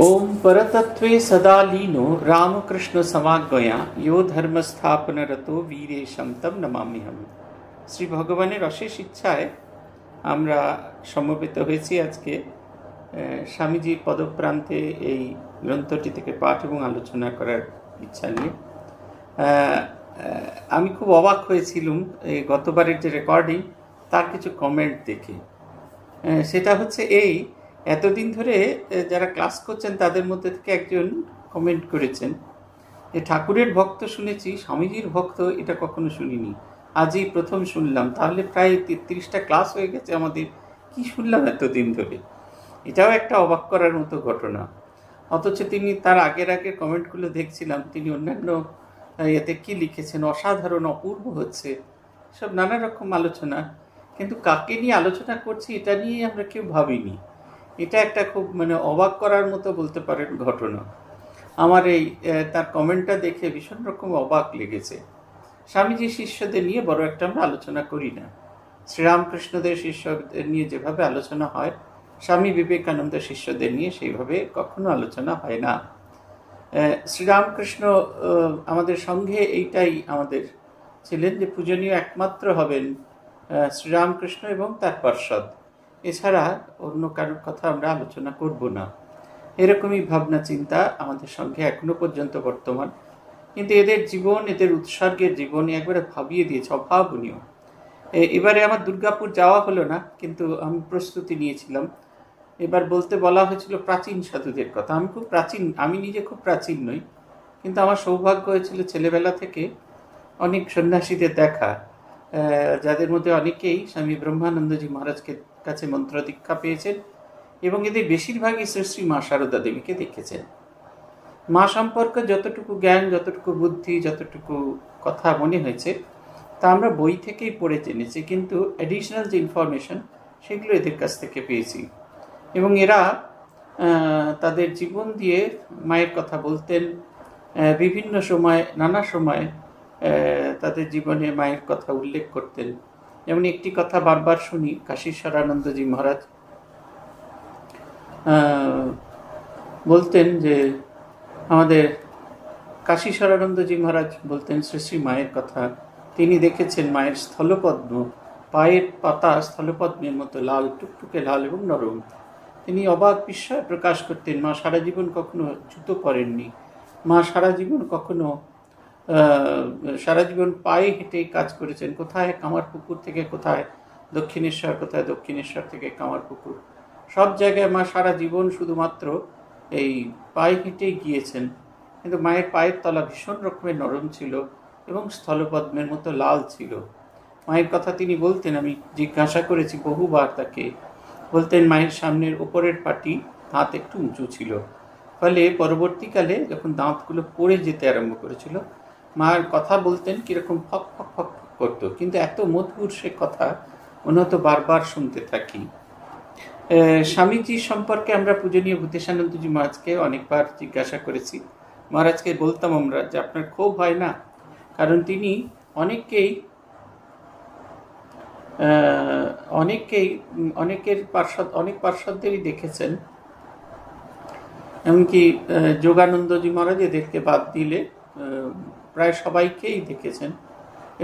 ओम परतत्वे सदा लीनो रामकृष्ण समाज्ञया यो ধর্ম স্থাপনরতো বীরেশম তম নমামি হম শ্রী ভগবানের অশেষ ইচ্ছায় আমরা সমবেত হয়েছি আজকে স্বামীজির পদপ্রান্তে এই গ্রন্থটি থেকে পাঠ এবং আলোচনা করার ইচ্ছা নিয়ে আমি খুব অবাক হয়েছিলুম এই গতবারের যে রেকর্ডিং তার কিছু কমেন্ট দেখে সেটা হচ্ছে এই এতদিন ধরে যারা ক্লাস করছেন তাদের মধ্যে থেকে একজন কমেন্ট করেছেন যে ঠাকুরের ভক্ত শুনেছি স্বামীজির ভক্ত এটা কখনো শুনিনি আজই প্রথম শুনলাম তাহলে প্রায় তেত্রিশটা ক্লাস হয়ে গেছে আমাদের কি শুনলাম এতদিন ধরে এটাও একটা অবাক করার মতো ঘটনা অথচ তিনি তার আগের আগের কমেন্টগুলো দেখছিলাম তিনি অন্যান্য এতে কি লিখেছেন অসাধারণ অপূর্ব হচ্ছে সব নানা রকম আলোচনা কিন্তু কাকে নিয়ে আলোচনা করছি এটা নিয়ে আমরা কেউ ভাবিনি এটা একটা খুব মানে অবাক করার মতো বলতে পারেন ঘটনা আমার এই তার কমেন্টটা দেখে ভীষণ রকম অবাক লেগেছে স্বামীজি শিষ্যদের নিয়ে বড় একটা আমরা আলোচনা করি না শ্রীরামকৃষ্ণদের শিষ্যদের নিয়ে যেভাবে আলোচনা হয় স্বামী বিবেকানন্দ শিষ্যদের নিয়ে সেইভাবে কখনো আলোচনা হয় না শ্রীরামকৃষ্ণ আমাদের সঙ্গে এইটাই আমাদের ছিলেন যে পূজনীয় একমাত্র হবেন শ্রীরামকৃষ্ণ এবং তার পার্শ্বদ এছাড়া অন্য কারোর কথা আমরা আলোচনা করব না এরকমই ভাবনা চিন্তা আমাদের সঙ্গে এখনো পর্যন্ত বর্তমান কিন্তু এদের জীবন এদের উৎসর্গের জীবন একবারে ভাবিয়ে দিয়েছে অভাবনীয় এবারে আমার দুর্গাপুর যাওয়া হলো না কিন্তু আমি প্রস্তুতি নিয়েছিলাম এবার বলতে বলা হয়েছিল প্রাচীন সাধুদের কথা আমি খুব প্রাচীন আমি নিজে খুব প্রাচীন নই কিন্তু আমার সৌভাগ্য হয়েছিল ছেলেবেলা থেকে অনেক সন্ন্যাসীদের দেখা যাদের মধ্যে অনেকেই স্বামী ব্রহ্মানন্দজি মহারাজকে কাছে মন্ত্র দীক্ষা পেয়েছেন এবং এদের বেশিরভাগই শ্রী মা শারদা দেবীকে দেখেছেন মা সম্পর্কে যতটুকু জ্ঞান যতটুকু বুদ্ধি যতটুকু কথা মনে হয়েছে তা আমরা বই থেকেই পড়ে জেনেছি কিন্তু অ্যাডিশনাল যে ইনফরমেশন সেগুলো এদের কাছ থেকে পেয়েছি এবং এরা তাদের জীবন দিয়ে মায়ের কথা বলতেন বিভিন্ন সময় নানা সময় তাদের জীবনে মায়ের কথা উল্লেখ করতেন যেমন একটি কথা বারবার শুনি কাশীশ্বরানন্দজি মহারাজ বলতেন যে আমাদের কাশীশ্বরানন্দজি মহারাজ বলতেন শ্রী শ্রী মায়ের কথা তিনি দেখেছেন মায়ের স্থলপদ্ম পায়ের পাতা স্থলপদ্মের মতো লাল টুকটুকে লাল এবং নরম তিনি অবাক বিস্ময় প্রকাশ করতেন মা সারা জীবন কখনো জুতো পরেননি মা সারা জীবন কখনো সারা জীবন পায়ে হেঁটে কাজ করেছেন কোথায় কামার পুকুর থেকে কোথায় দক্ষিণেশ্বর কোথায় দক্ষিণেশ্বর থেকে কামার পুকুর সব জায়গায় মা সারা জীবন শুধুমাত্র এই পায়ে হেঁটে গিয়েছেন কিন্তু মায়ের পায়ের তলা ভীষণ রকমের নরম ছিল এবং স্থলপদ্মের মতো লাল ছিল মায়ের কথা তিনি বলতেন আমি জিজ্ঞাসা করেছি বহুবার তাকে বলতেন মায়ের সামনের ওপরের পাটি দাঁত একটু উঁচু ছিল ফলে পরবর্তীকালে যখন দাঁতগুলো পড়ে যেতে আরম্ভ করেছিল মার কথা বলতেন কীরকম ফক ফক ফক ফক করতো কিন্তু এত মধুর সে কথা তো বারবার শুনতে থাকি স্বামীজি সম্পর্কে আমরা পূজনীয় ভূতেশানন্দজি মহারাজকে অনেকবার জিজ্ঞাসা করেছি মহারাজকে বলতাম আমরা যে আপনার ক্ষোভ হয় না কারণ তিনি অনেককেই অনেককেই অনেকের পার্ষদ অনেক পার্শ্বদেরই দেখেছেন এমনকি যোগানন্দজি মহারাজ এদেরকে বাদ দিলে প্রায় সবাইকেই দেখেছেন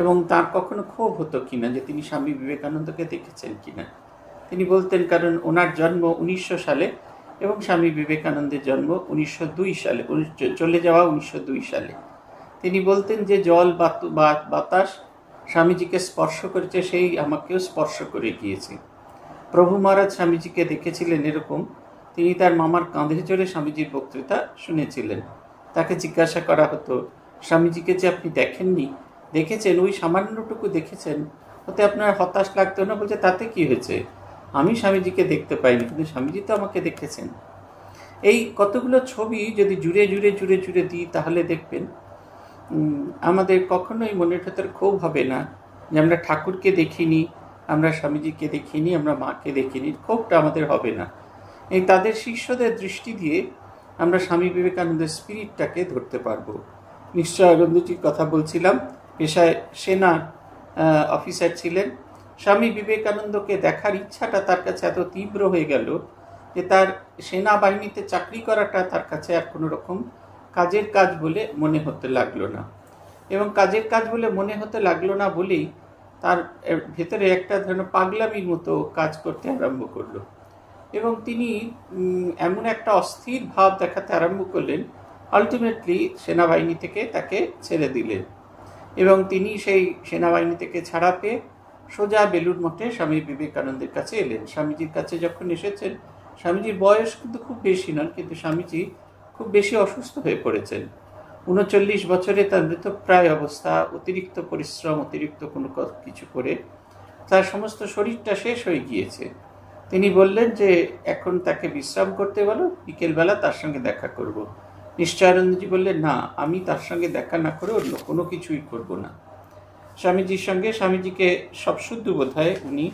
এবং তার কখনো ক্ষোভ হতো কিনা যে তিনি স্বামী বিবেকানন্দকে দেখেছেন কিনা তিনি বলতেন কারণ ওনার জন্ম উনিশশো সালে এবং স্বামী বিবেকানন্দের জন্ম উনিশশো সালে চলে যাওয়া উনিশশো সালে তিনি বলতেন যে জল বাতাস স্বামীজিকে স্পর্শ করেছে সেই আমাকেও স্পর্শ করে গিয়েছে প্রভু মহারাজ স্বামীজিকে দেখেছিলেন এরকম তিনি তার মামার কাঁধে চড়ে স্বামীজির বক্তৃতা শুনেছিলেন তাকে জিজ্ঞাসা করা হতো স্বামীজিকে যে আপনি দেখেননি দেখেছেন ওই সামান্যটুকু দেখেছেন ওতে আপনার হতাশ লাগতো না বলছে তাতে কি হয়েছে আমি স্বামীজিকে দেখতে পাইনি কিন্তু স্বামীজি তো আমাকে দেখেছেন এই কতগুলো ছবি যদি জুড়ে জুড়ে জুড়ে জুড়ে দিই তাহলে দেখবেন আমাদের কখনোই মনের ভেতর ক্ষোভ হবে না যে আমরা ঠাকুরকে দেখিনি আমরা স্বামীজিকে দেখিনি আমরা মাকে দেখিনি ক্ষোভটা আমাদের হবে না এই তাদের শিষ্যদের দৃষ্টি দিয়ে আমরা স্বামী বিবেকানন্দের স্পিরিটটাকে ধরতে পারবো নিশ্চয়ানন্দজির কথা বলছিলাম পেশায় সেনা অফিসার ছিলেন স্বামী বিবেকানন্দকে দেখার ইচ্ছাটা তার কাছে এত তীব্র হয়ে গেল যে তার সেনাবাহিনীতে চাকরি করাটা তার কাছে আর কোনো রকম কাজের কাজ বলে মনে হতে লাগলো না এবং কাজের কাজ বলে মনে হতে লাগলো না বলেই তার ভেতরে একটা ধরনের পাগলামির মতো কাজ করতে আরম্ভ করলো এবং তিনি এমন একটা অস্থির ভাব দেখাতে আরম্ভ করলেন আলটিমেটলি সেনাবাহিনী থেকে তাকে ছেড়ে দিলেন এবং তিনি সেই সেনাবাহিনী থেকে ছাড়া পেয়ে সোজা বেলুর মঠে স্বামী বিবেকানন্দের কাছে এলেন স্বামীজির কাছে যখন এসেছেন স্বামীজির বয়স কিন্তু খুব বেশি নন কিন্তু স্বামীজি খুব বেশি অসুস্থ হয়ে পড়েছেন উনচল্লিশ বছরে তার মৃতপ্রায় অবস্থা অতিরিক্ত পরিশ্রম অতিরিক্ত কোনো কিছু করে তার সমস্ত শরীরটা শেষ হয়ে গিয়েছে তিনি বললেন যে এখন তাকে বিশ্রাম করতে বলো বিকেলবেলা তার সঙ্গে দেখা করবো নিশ্চয়ানন্দজি বললেন না আমি তার সঙ্গে দেখা না করে অন্য কোনো কিছুই করব না স্বামীজির সঙ্গে স্বামীজিকে সবশুদ্ধ বোধ উনি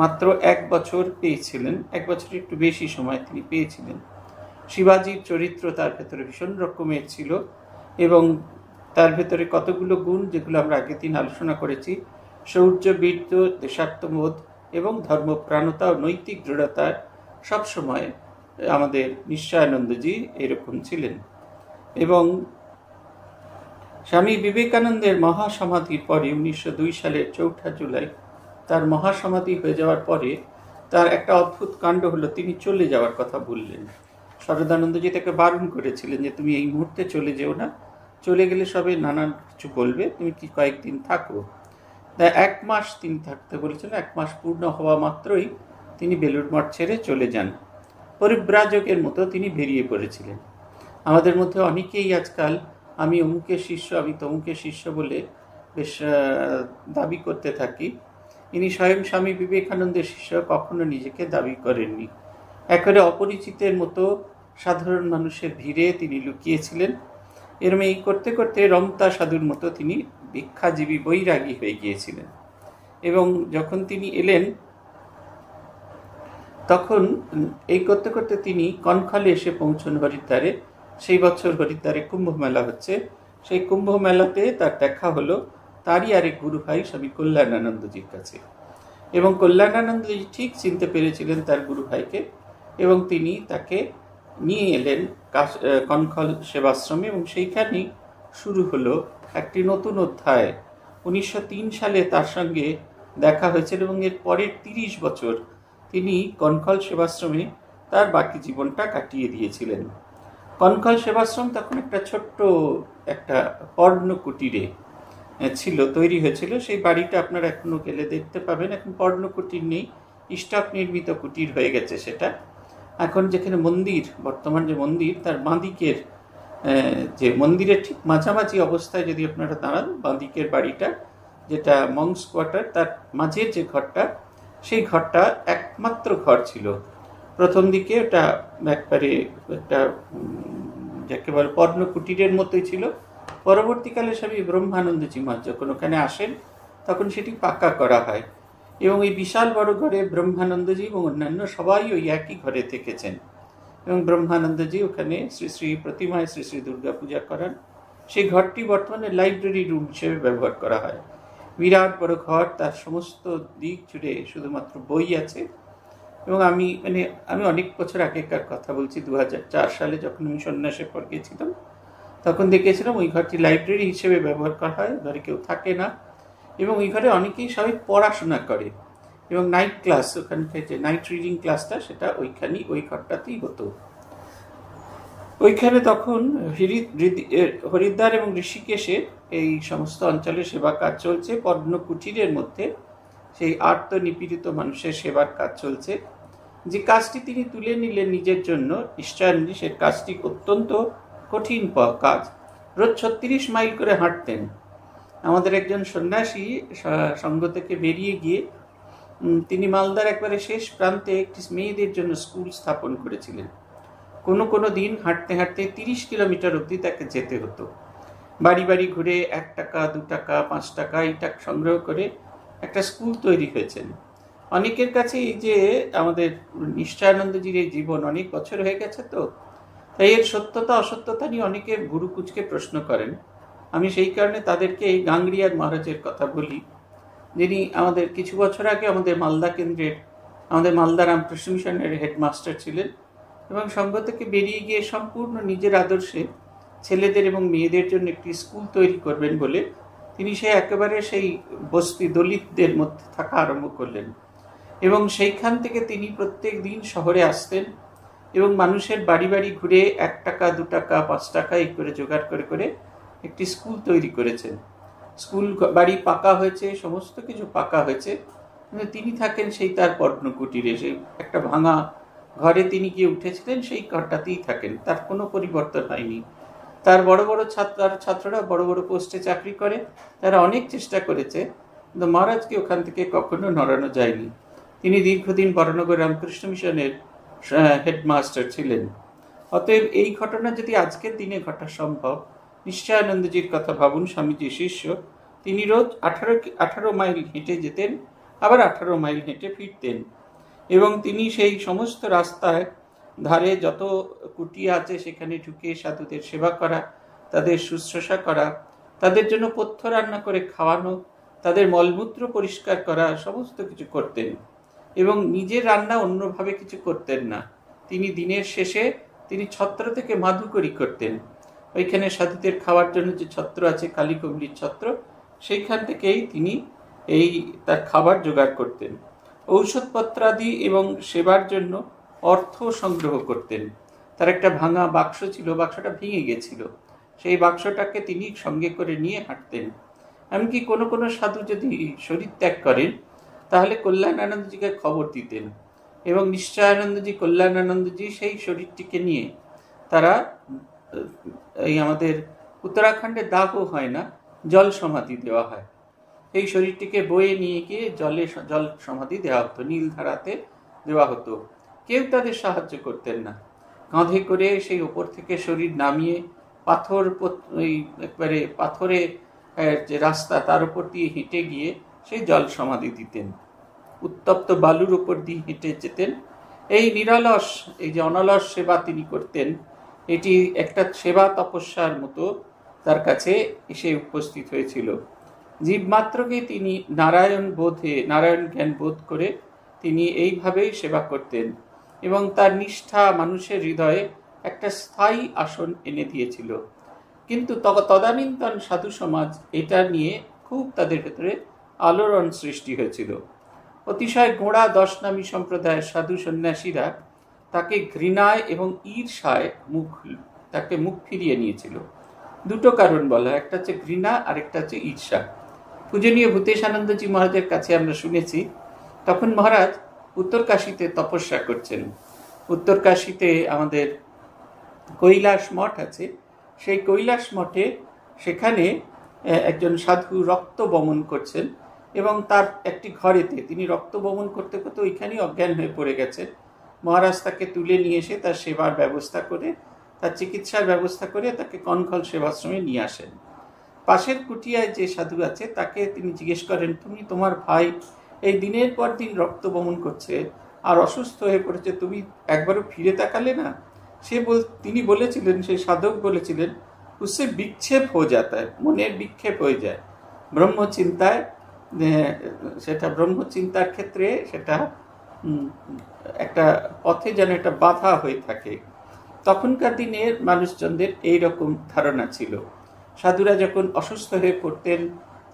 মাত্র এক বছর পেয়েছিলেন এক বছরের একটু বেশি সময় তিনি পেয়েছিলেন শিবাজির চরিত্র তার ভেতরে ভীষণ রকমের ছিল এবং তার ভেতরে কতগুলো গুণ যেগুলো আমরা আগের দিন আলোচনা করেছি শৌর্য বীর্য দেশাত্মবোধ এবং ধর্মপ্রাণতা ও নৈতিক দৃঢ়তার সবসময় আমাদের নিশ্চয়ানন্দজি এরকম ছিলেন এবং স্বামী বিবেকানন্দের মহাসমাধি পরে উনিশশো সালের চৌঠা জুলাই তার মহাসমাধি হয়ে যাওয়ার পরে তার একটা অদ্ভুত কাণ্ড হলো তিনি চলে যাওয়ার কথা বললেন সরদানন্দজি তাকে বারণ করেছিলেন যে তুমি এই মুহূর্তে চলে যেও না চলে গেলে সবে নানান কিছু বলবে তুমি কি কয়েকদিন থাকো তাই এক মাস তিনি থাকতে বলেছেন এক মাস পূর্ণ হওয়া মাত্রই তিনি বেলুড় মঠ ছেড়ে চলে যান পরিব্রাজকের মতো তিনি বেরিয়ে পড়েছিলেন আমাদের মধ্যে অনেকেই আজকাল আমি অমুকের শিষ্য আমি তমুকের শিষ্য বলে বেশ দাবি করতে থাকি ইনি স্বয়ং স্বামী বিবেকানন্দের শিষ্য কখনো নিজেকে দাবি করেননি একেবারে অপরিচিতের মতো সাধারণ মানুষের ভিড়ে তিনি লুকিয়েছিলেন এরম এই করতে করতে রমতা সাধুর মতো তিনি ভিক্ষাজীবী বৈরাগী হয়ে গিয়েছিলেন এবং যখন তিনি এলেন তখন এই করতে করতে তিনি কনখলে এসে পৌঁছন হরিদ্বারে সেই বছর হরিদ্বারে কুম্ভ মেলা হচ্ছে সেই কুম্ভ মেলাতে তার দেখা হলো তারই আরেক গুরু ভাই স্বামী কল্যাণানন্দজির কাছে এবং কল্যাণানন্দজি ঠিক চিনতে পেরেছিলেন তার গুরু ভাইকে এবং তিনি তাকে নিয়ে এলেন কনখল সেবাশ্রমে এবং সেইখানেই শুরু হলো একটি নতুন অধ্যায় উনিশশো সালে তার সঙ্গে দেখা হয়েছিল এবং এর পরের তিরিশ বছর তিনি কনখল সেবাশ্রমে তার বাকি জীবনটা কাটিয়ে দিয়েছিলেন কনখল সেবাশ্রম তখন একটা ছোট্ট একটা পর্ণ কুটিরে ছিল তৈরি হয়েছিল সেই বাড়িটা আপনারা এখনও গেলে দেখতে পাবেন এখন পর্ণ কুটির নেই স্টাফ নির্মিত কুটির হয়ে গেছে সেটা এখন যেখানে মন্দির বর্তমান যে মন্দির তার বাঁদিকের যে মন্দিরের ঠিক মাঝামাঝি অবস্থায় যদি আপনারা দাঁড়ান বাঁদিকের বাড়িটা যেটা মংস কোয়ার্টার তার মাঝের যে ঘরটা সেই ঘরটা একমাত্র ঘর ছিল প্রথম দিকে ওটা একবারে একটা যাকে বলে পর্ণ কুটিরের মতোই ছিল পরবর্তীকালে সবই ব্রহ্মানন্দজি মহাজ যখন ওখানে আসেন তখন সেটি পাক্কা করা হয় এবং এই বিশাল বড় ঘরে ব্রহ্মানন্দজি এবং অন্যান্য সবাই ওই একই ঘরে থেকেছেন এবং ব্রহ্মানন্দজি ওখানে শ্রী শ্রী প্রতিমায় শ্রী শ্রী দুর্গা পূজা করান সেই ঘরটি বর্তমানে লাইব্রেরি রুম হিসেবে ব্যবহার করা হয় বিরাট বড় ঘর তার সমস্ত দিক জুড়ে শুধুমাত্র বই আছে এবং আমি মানে আমি অনেক বছর আগেকার কথা বলছি দু সালে যখন আমি সন্ন্যাসে পর গেছিলাম তখন দেখেছিলাম ওই ঘরটি লাইব্রেরি হিসেবে ব্যবহার করা হয় ঘরে কেউ থাকে না এবং ওই ঘরে অনেকেই সবাই পড়াশোনা করে এবং নাইট ক্লাস ওখানকার যে নাইট রিডিং ক্লাসটা সেটা ওইখানেই ওই ঘরটাতেই হতো ওইখানে তখন হরিদ্বার এবং ঋষিকেশে এই সমস্ত অঞ্চলে সেবা কাজ চলছে পদ্ম কুটিরের মধ্যে সেই আর্ত নিপীড়িত মানুষের সেবার কাজ চলছে যে কাজটি তিনি তুলে নিলেন নিজের জন্য নিশ্চয়ানন্দি সে কাজটি অত্যন্ত কঠিন কাজ রোজ ছত্রিশ মাইল করে হাঁটতেন আমাদের একজন সন্ন্যাসী সঙ্গ থেকে বেরিয়ে গিয়ে তিনি মালদার একবারে শেষ প্রান্তে একটি মেয়েদের জন্য স্কুল স্থাপন করেছিলেন কোনো কোনো দিন হাঁটতে হাঁটতে তিরিশ কিলোমিটার অবধি তাকে যেতে হতো বাড়ি বাড়ি ঘুরে এক টাকা দু টাকা পাঁচ টাকা এটা সংগ্রহ করে একটা স্কুল তৈরি হয়েছেন অনেকের কাছে এই যে আমাদের নিশ্চয়ানন্দজির এই জীবন অনেক বছর হয়ে গেছে তো তাই এর সত্যতা অসত্যতা নিয়ে অনেকে গুরুকুচকে প্রশ্ন করেন আমি সেই কারণে তাদেরকে এই গাঙ্গরিয়ার মহারাজের কথা বলি যিনি আমাদের কিছু বছর আগে আমাদের মালদা কেন্দ্রের আমাদের মালদা রামকৃষ্ণ মিশনের হেডমাস্টার ছিলেন এবং সঙ্গ থেকে বেরিয়ে গিয়ে সম্পূর্ণ নিজের আদর্শে ছেলেদের এবং মেয়েদের জন্য একটি স্কুল তৈরি করবেন বলে তিনি সে একেবারে সেই বস্তি দলিতদের মধ্যে থাকা আরম্ভ করলেন এবং সেইখান থেকে তিনি প্রত্যেক দিন শহরে আসতেন এবং মানুষের বাড়ি বাড়ি ঘুরে এক টাকা দু টাকা পাঁচ টাকা এই করে জোগাড় করে করে একটি স্কুল তৈরি করেছেন স্কুল বাড়ি পাকা হয়েছে সমস্ত কিছু পাকা হয়েছে তিনি থাকেন সেই তার পর্ণকুটিরে সেই একটা ভাঙা ঘরে তিনি গিয়ে উঠেছিলেন সেই ঘরটাতেই থাকেন তার কোনো পরিবর্তন হয়নি তার বড় বড় ছাত্র ছাত্ররা বড় বড় পোস্টে চাকরি করে তারা অনেক চেষ্টা করেছে কিন্তু মহারাজকে ওখান থেকে কখনো নড়ানো যায়নি তিনি দীর্ঘদিন বরানগর রামকৃষ্ণ মিশনের হেডমাস্টার ছিলেন অতএব এই ঘটনা যদি আজকের দিনে ঘটা সম্ভব নিশ্চয়ানন্দজির কথা ভাবুন স্বামীজির শিষ্য তিনি রোজ আঠারো আঠারো মাইল হেঁটে যেতেন আবার আঠারো মাইল হেঁটে ফিরতেন এবং তিনি সেই সমস্ত রাস্তায় ধারে যত কুটি আছে সেখানে ঢুকে সাধুদের সেবা করা তাদের শুশ্রূষা করা তাদের জন্য পথ্য রান্না করে খাওয়ানো তাদের মলমূত্র পরিষ্কার করা সমস্ত কিছু করতেন এবং নিজের রান্না অন্যভাবে কিছু করতেন না তিনি দিনের শেষে তিনি ছত্র থেকে মাধুকরি করতেন ওইখানে সাধুদের খাওয়ার জন্য যে ছত্র আছে কালী ছত্র সেইখান থেকেই তিনি এই তার খাবার জোগাড় করতেন ঔষধপত্রাদি এবং সেবার জন্য অর্থ সংগ্রহ করতেন তার একটা ভাঙা বাক্স ছিল বাক্সটা ভেঙে গেছিল সেই বাক্সটাকে তিনি সঙ্গে করে নিয়ে হাঁটতেন এমনকি কোনো কোনো সাধু যদি শরীর ত্যাগ করেন তাহলে কল্যাণানন্দজিকে খবর দিতেন এবং নিশ্চয়ানন্দজি কল্যাণানন্দজি সেই শরীরটিকে নিয়ে তারা এই আমাদের উত্তরাখণ্ডে দাগও হয় না জল সমাধি দেওয়া হয় এই শরীরটিকে বয়ে নিয়ে গিয়ে জলে জল সমাধি দেওয়া হতো নীল ধারাতে দেওয়া হতো কেউ তাদের সাহায্য করতেন না কাঁধে করে সেই ওপর থেকে শরীর নামিয়ে পাথর ওই একবারে পাথরে যে রাস্তা তার উপর দিয়ে হেঁটে গিয়ে সেই জল সমাধি দিতেন উত্তপ্ত বালুর উপর দিয়ে হেঁটে যেতেন এই নিরালস এই যে অনলস সেবা তিনি করতেন এটি একটা সেবা তপস্যার মতো তার কাছে এসে উপস্থিত হয়েছিল জীবমাত্রকে তিনি নারায়ণ বোধে নারায়ণ জ্ঞান বোধ করে তিনি এইভাবেই সেবা করতেন এবং তার নিষ্ঠা মানুষের হৃদয়ে একটা স্থায়ী আসন এনে দিয়েছিল কিন্তু তদানীন্তন সাধু সমাজ এটা নিয়ে খুব তাদের ভেতরে আলোড়ন সৃষ্টি হয়েছিল অতিশয় ঘোড়া দশ নামী সম্প্রদায়ের সাধু সন্ন্যাসীরা তাকে ঘৃণায় এবং ঈর্ষায় মুখ তাকে মুখ ফিরিয়ে নিয়েছিল দুটো কারণ বলা একটা হচ্ছে ঘৃণা আর একটা হচ্ছে ঈর্ষা পূজনীয় আনন্দজি মহারাজের কাছে আমরা শুনেছি তখন মহারাজ উত্তরকাশীতে তপস্যা করছেন উত্তরকাশীতে আমাদের কৈলাস মঠ আছে সেই কৈলাস মঠে সেখানে একজন সাধু রক্ত বমন করছেন এবং তার একটি ঘরেতে তিনি রক্ত বমন করতে করতে ওইখানেই অজ্ঞান হয়ে পড়ে গেছেন মহারাজ তাকে তুলে নিয়ে এসে তার সেবার ব্যবস্থা করে তার চিকিৎসার ব্যবস্থা করে তাকে কনখল সেবাশ্রমে নিয়ে আসেন পাশের কুটিয়ায় যে সাধু আছে তাকে তিনি জিজ্ঞেস করেন তুমি তোমার ভাই এই দিনের পর দিন রক্ত বমন করছে আর অসুস্থ হয়ে পড়েছে তুমি একবারও ফিরে তাকালে না সে বল তিনি বলেছিলেন সেই সাধক বলেছিলেন উসে বিক্ষেপ হয়ে যাতা মনের বিক্ষেপ হয়ে যায় ব্রহ্মচিন্তায় সেটা ব্রহ্মচিন্তার ক্ষেত্রে সেটা একটা পথে যেন একটা বাধা হয়ে থাকে তখনকার দিনের মানুষজনদের এই রকম ধারণা ছিল সাধুরা যখন অসুস্থ হয়ে পড়তেন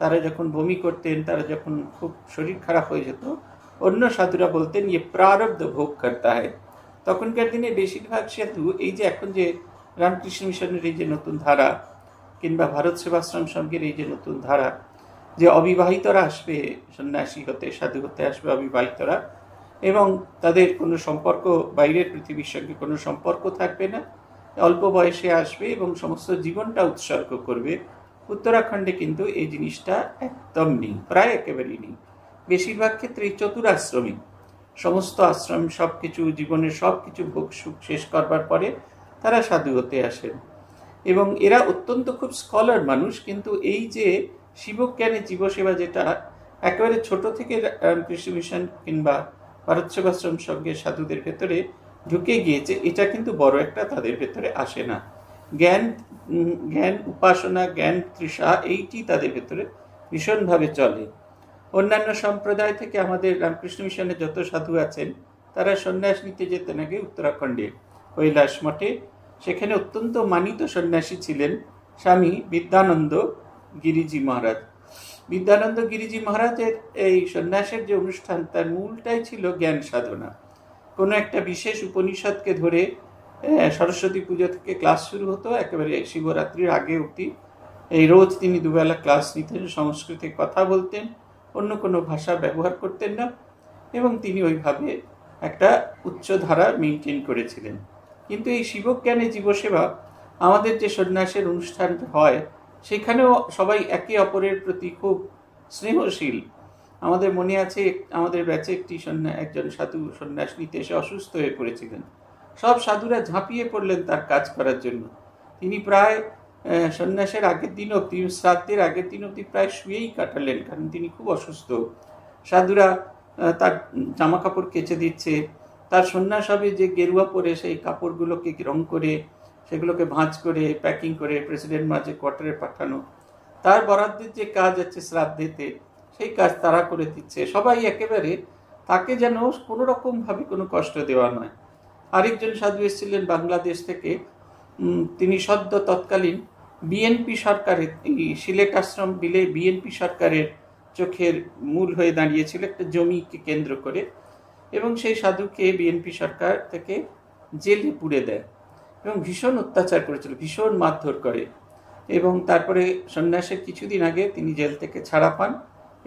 তারা যখন বমি করতেন তারা যখন খুব শরীর খারাপ হয়ে যেত অন্য সাধুরা বলতেন ইয়ে প্রারব্ধ ভোগ করতে হয় তখনকার দিনে বেশিরভাগ সাধু এই যে এখন যে রামকৃষ্ণ মিশনের এই যে নতুন ধারা কিংবা ভারত সেবাশ্রম সঙ্গের এই যে নতুন ধারা যে অবিবাহিতরা আসবে সন্ন্যাসী হতে সাধু হতে আসবে অবিবাহিতরা এবং তাদের কোনো সম্পর্ক বাইরের পৃথিবীর সঙ্গে কোনো সম্পর্ক থাকবে না হ্যাঁ। অল্প বয়সে আসবে এবং সমস্ত জীবনটা উৎসর্গ করবে উত্তরাখণ্ডে কিন্তু এই জিনিসটা একদম নেই প্রায় একেবারেই নেই বেশিরভাগ ক্ষেত্রে চতুরাশ্রমী সমস্ত আশ্রম সব কিছু জীবনের সব কিছু ভোগ সুখ শেষ করবার পরে তারা সাধু হতে আসেন এবং এরা অত্যন্ত খুব স্কলার মানুষ কিন্তু এই যে শিবজ্ঞানে জীবসেবা যেটা একেবারে ছোট থেকে রামকৃষ্ণ মিশন কিংবা ভারত সেবাশ্রম সঙ্গে সাধুদের ভেতরে ঢুকে গিয়েছে এটা কিন্তু বড় একটা তাদের ভেতরে আসে না জ্ঞান জ্ঞান উপাসনা জ্ঞান তৃষা এইটি তাদের ভেতরে ভীষণভাবে চলে অন্যান্য সম্প্রদায় থেকে আমাদের রামকৃষ্ণ মিশনে যত সাধু আছেন তারা সন্ন্যাস নিতে যেতেন আগে উত্তরাখণ্ডে কৈলাস মঠে সেখানে অত্যন্ত মানিত সন্ন্যাসী ছিলেন স্বামী বিদ্যানন্দ গিরিজি মহারাজ বিদ্যানন্দ গিরিজি মহারাজের এই সন্ন্যাসের যে অনুষ্ঠান তার মূলটাই ছিল জ্ঞান সাধনা কোনো একটা বিশেষ উপনিষদকে ধরে সরস্বতী পুজো থেকে ক্লাস শুরু হতো একেবারে শিবরাত্রির আগে অবধি এই রোজ তিনি দুবেলা ক্লাস নিতেন সংস্কৃতে কথা বলতেন অন্য কোনো ভাষা ব্যবহার করতেন না এবং তিনি ওইভাবে একটা উচ্চধারা মেনটেন করেছিলেন কিন্তু এই শিবজ্ঞানে জীবসেবা আমাদের যে সন্ন্যাসের অনুষ্ঠান হয় সেখানেও সবাই একে অপরের প্রতি খুব স্নেহশীল আমাদের মনে আছে আমাদের ব্যাচে একটি সন্ন্যাস একজন সাধু সন্ন্যাস নিতে এসে অসুস্থ হয়ে পড়েছিলেন সব সাধুরা ঝাঁপিয়ে পড়লেন তার কাজ করার জন্য তিনি প্রায় সন্ন্যাসের আগের দিন অব্দি শ্রাদ্ধের আগের দিন অব্দি প্রায় শুয়েই কাটালেন কারণ তিনি খুব অসুস্থ সাধুরা তার জামা কাপড় কেচে দিচ্ছে তার সন্ন্যাস হবে যে গেরুয়া পরে সেই কাপড়গুলোকে রং করে সেগুলোকে ভাঁজ করে প্যাকিং করে প্রেসিডেন্ট মাঝে কোয়ার্টারে পাঠানো তার বরাদ্দের যে কাজ আছে শ্রাদ্ধেতে সেই কাজ তারা করে দিচ্ছে সবাই একেবারে তাকে যেন কোনো ভাবে কোনো কষ্ট দেওয়া নয় আরেকজন সাধু এসেছিলেন বাংলাদেশ থেকে তিনি সদ্য তৎকালীন বিএনপি সরকারের এই সিলেট আশ্রম বিলে বিএনপি সরকারের চোখের মূল হয়ে দাঁড়িয়েছিল একটা জমিকে কেন্দ্র করে এবং সেই সাধুকে বিএনপি সরকার থেকে জেলে পুড়ে দেয় এবং ভীষণ অত্যাচার করেছিল ভীষণ মারধর করে এবং তারপরে সন্ন্যাসের কিছুদিন আগে তিনি জেল থেকে ছাড়া পান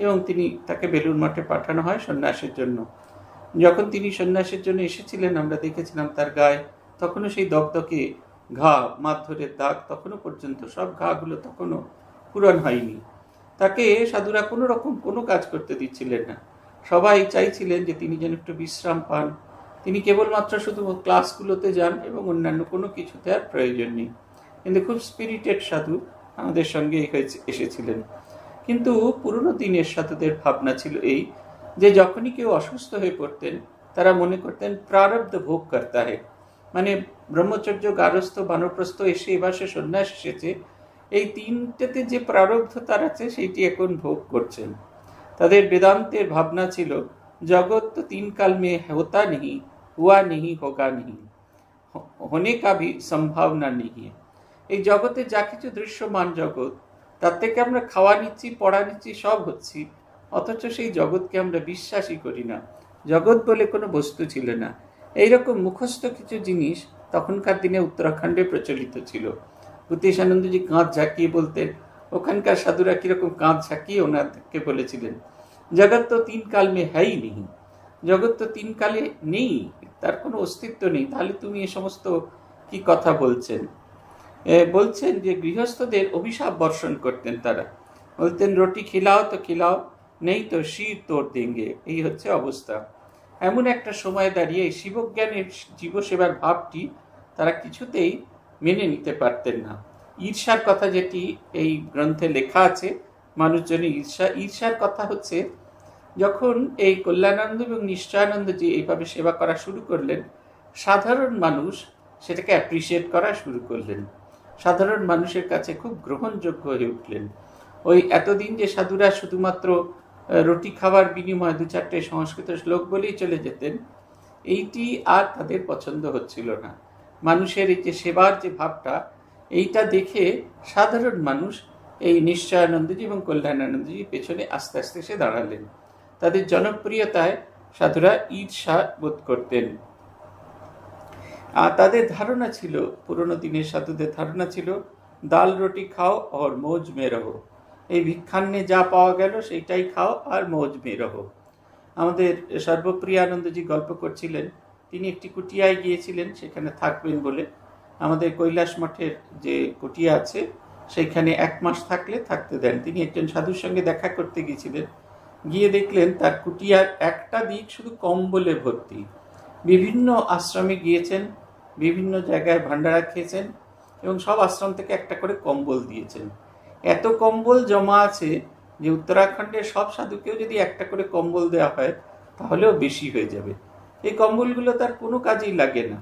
এবং তিনি তাকে বেলুর মঠে পাঠানো হয় সন্ন্যাসের জন্য যখন তিনি সন্ন্যাসের জন্য এসেছিলেন আমরা দেখেছিলাম তার গায়ে তখনও সেই দগদকে ঘা মাধ্যরের দাগ তখনও পর্যন্ত সব ঘাগুলো তখনও পূরণ হয়নি তাকে সাধুরা কোনো রকম কোনো কাজ করতে দিচ্ছিলেন না সবাই চাইছিলেন যে তিনি যেন একটু বিশ্রাম পান তিনি কেবলমাত্র শুধু ক্লাসগুলোতে যান এবং অন্যান্য কোনো কিছুতে আর প্রয়োজন নেই কিন্তু খুব স্পিরিটেড সাধু আমাদের সঙ্গে হয়েছে এসেছিলেন কিন্তু পুরনো দিনের সাথেদের ভাবনা ছিল এই যে যখনই কেউ অসুস্থ হয়ে পড়তেন তারা মনে করতেন প্রারব্ধ ভোগ কর্তা হে মানে ব্রহ্মচর্য গারস্থ বানপ্রস্থ এসে এবার সে সন্ন্যাস এসেছে এই তিনটেতে যে প্রারব্ধ তার আছে সেইটি এখন ভোগ করছেন তাদের বেদান্তের ভাবনা ছিল জগৎ তো তিন কাল মে হতা নেই হুয়া নেই হোগা নেই হনে কাবি সম্ভাবনা নেই এই জগতে যা কিছু দৃশ্যমান জগৎ তার থেকে আমরা খাওয়া নিচ্ছি পড়া নিচ্ছি সব হচ্ছি অথচ সেই জগৎকে আমরা বিশ্বাসই করি না জগৎ বলে কোনো বস্তু ছিল না এইরকম মুখস্থ কিছু জিনিস তখনকার দিনে উত্তরাখণ্ডে প্রচলিত ছিল ভূতেশ আনন্দজি কাঁধ ঝাঁকিয়ে বলতেন ওখানকার সাধুরা কীরকম কাঁধ ঝাঁকিয়ে ওনাকে বলেছিলেন জগৎ তো তিন কাল মে হ্যাই নেই জগৎ তো তিন কালে নেই তার কোনো অস্তিত্ব নেই তাহলে তুমি এ সমস্ত কি কথা বলছেন বলছেন যে গৃহস্থদের অভিশাপ বর্ষণ করতেন তারা বলতেন রুটি খিলাও তো খিলাও নেই তো শির তোর দেঙ্গে এই হচ্ছে অবস্থা এমন একটা সময় দাঁড়িয়ে শিবজ্ঞানের জীবসেবার ভাবটি তারা কিছুতেই মেনে নিতে পারতেন না ঈর্ষার কথা যেটি এই গ্রন্থে লেখা আছে মানুষজনের ঈর্ষা ঈর্ষার কথা হচ্ছে যখন এই কল্যাণানন্দ এবং নিশ্চয়ানন্দজি এইভাবে সেবা করা শুরু করলেন সাধারণ মানুষ সেটাকে অ্যাপ্রিসিয়েট করা শুরু করলেন সাধারণ মানুষের কাছে খুব গ্রহণযোগ্য হয়ে উঠলেন ওই এতদিন যে সাধুরা শুধুমাত্র রুটি খাওয়ার বিনিময়ে দু চারটে সংস্কৃত শ্লোক বলেই চলে যেতেন এইটি আর তাদের পছন্দ হচ্ছিল না মানুষের এই যে সেবার যে ভাবটা এইটা দেখে সাধারণ মানুষ এই নিশ্চয়ানন্দজি এবং কল্যাণানন্দজি পেছনে আস্তে আস্তে এসে দাঁড়ালেন তাদের জনপ্রিয়তায় সাধুরা ঈর্ষা বোধ করতেন আর তাদের ধারণা ছিল পুরনো দিনের সাধুদের ধারণা ছিল দাল রুটি খাও আর মৌজ মে রহো এই ভিক্ষান্নে যা পাওয়া গেল সেইটাই খাও আর মৌজ মে রহো আমাদের সর্বপ্রিয় আনন্দজি গল্প করছিলেন তিনি একটি কুটিয়ায় গিয়েছিলেন সেখানে থাকবেন বলে আমাদের কৈলাস মঠের যে কুটিয়া আছে সেখানে এক মাস থাকলে থাকতে দেন তিনি একজন সাধুর সঙ্গে দেখা করতে গিয়েছিলেন গিয়ে দেখলেন তার কুটিয়ার একটা দিক শুধু কম্বলে ভর্তি বিভিন্ন আশ্রমে গিয়েছেন বিভিন্ন জায়গায় ভান্ডারা খেয়েছেন এবং সব আশ্রম থেকে একটা করে কম্বল দিয়েছেন এত কম্বল জমা আছে যে উত্তরাখণ্ডের সব সাধুকেও যদি একটা করে কম্বল দেওয়া হয় তাহলেও বেশি হয়ে যাবে এই কম্বলগুলো তার কোনো কাজেই লাগে না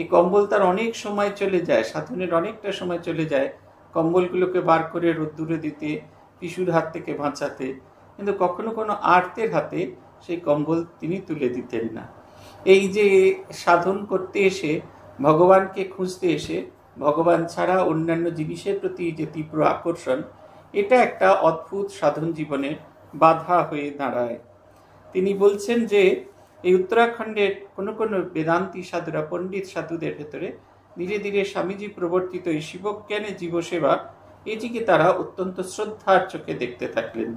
এই কম্বল তার অনেক সময় চলে যায় সাধনের অনেকটা সময় চলে যায় কম্বলগুলোকে বার করে রোদ্দুরে দিতে পিসুর হাত থেকে বাঁচাতে কিন্তু কখনো কোনো আর্তের হাতে সেই কম্বল তিনি তুলে দিতেন না এই যে সাধন করতে এসে ভগবানকে খুঁজতে এসে ভগবান ছাড়া অন্যান্য জিনিসের প্রতি যে তীব্র আকর্ষণ এটা একটা অদ্ভুত সাধন জীবনের বাধা হয়ে দাঁড়ায় তিনি বলছেন যে এই উত্তরাখণ্ডের কোনো কোনো বেদান্তি সাধুরা পণ্ডিত সাধুদের ভেতরে ধীরে ধীরে স্বামীজি প্রবর্তিত এই শিবজ্ঞানে জীবসেবা এটিকে তারা অত্যন্ত শ্রদ্ধার চোখে দেখতে থাকলেন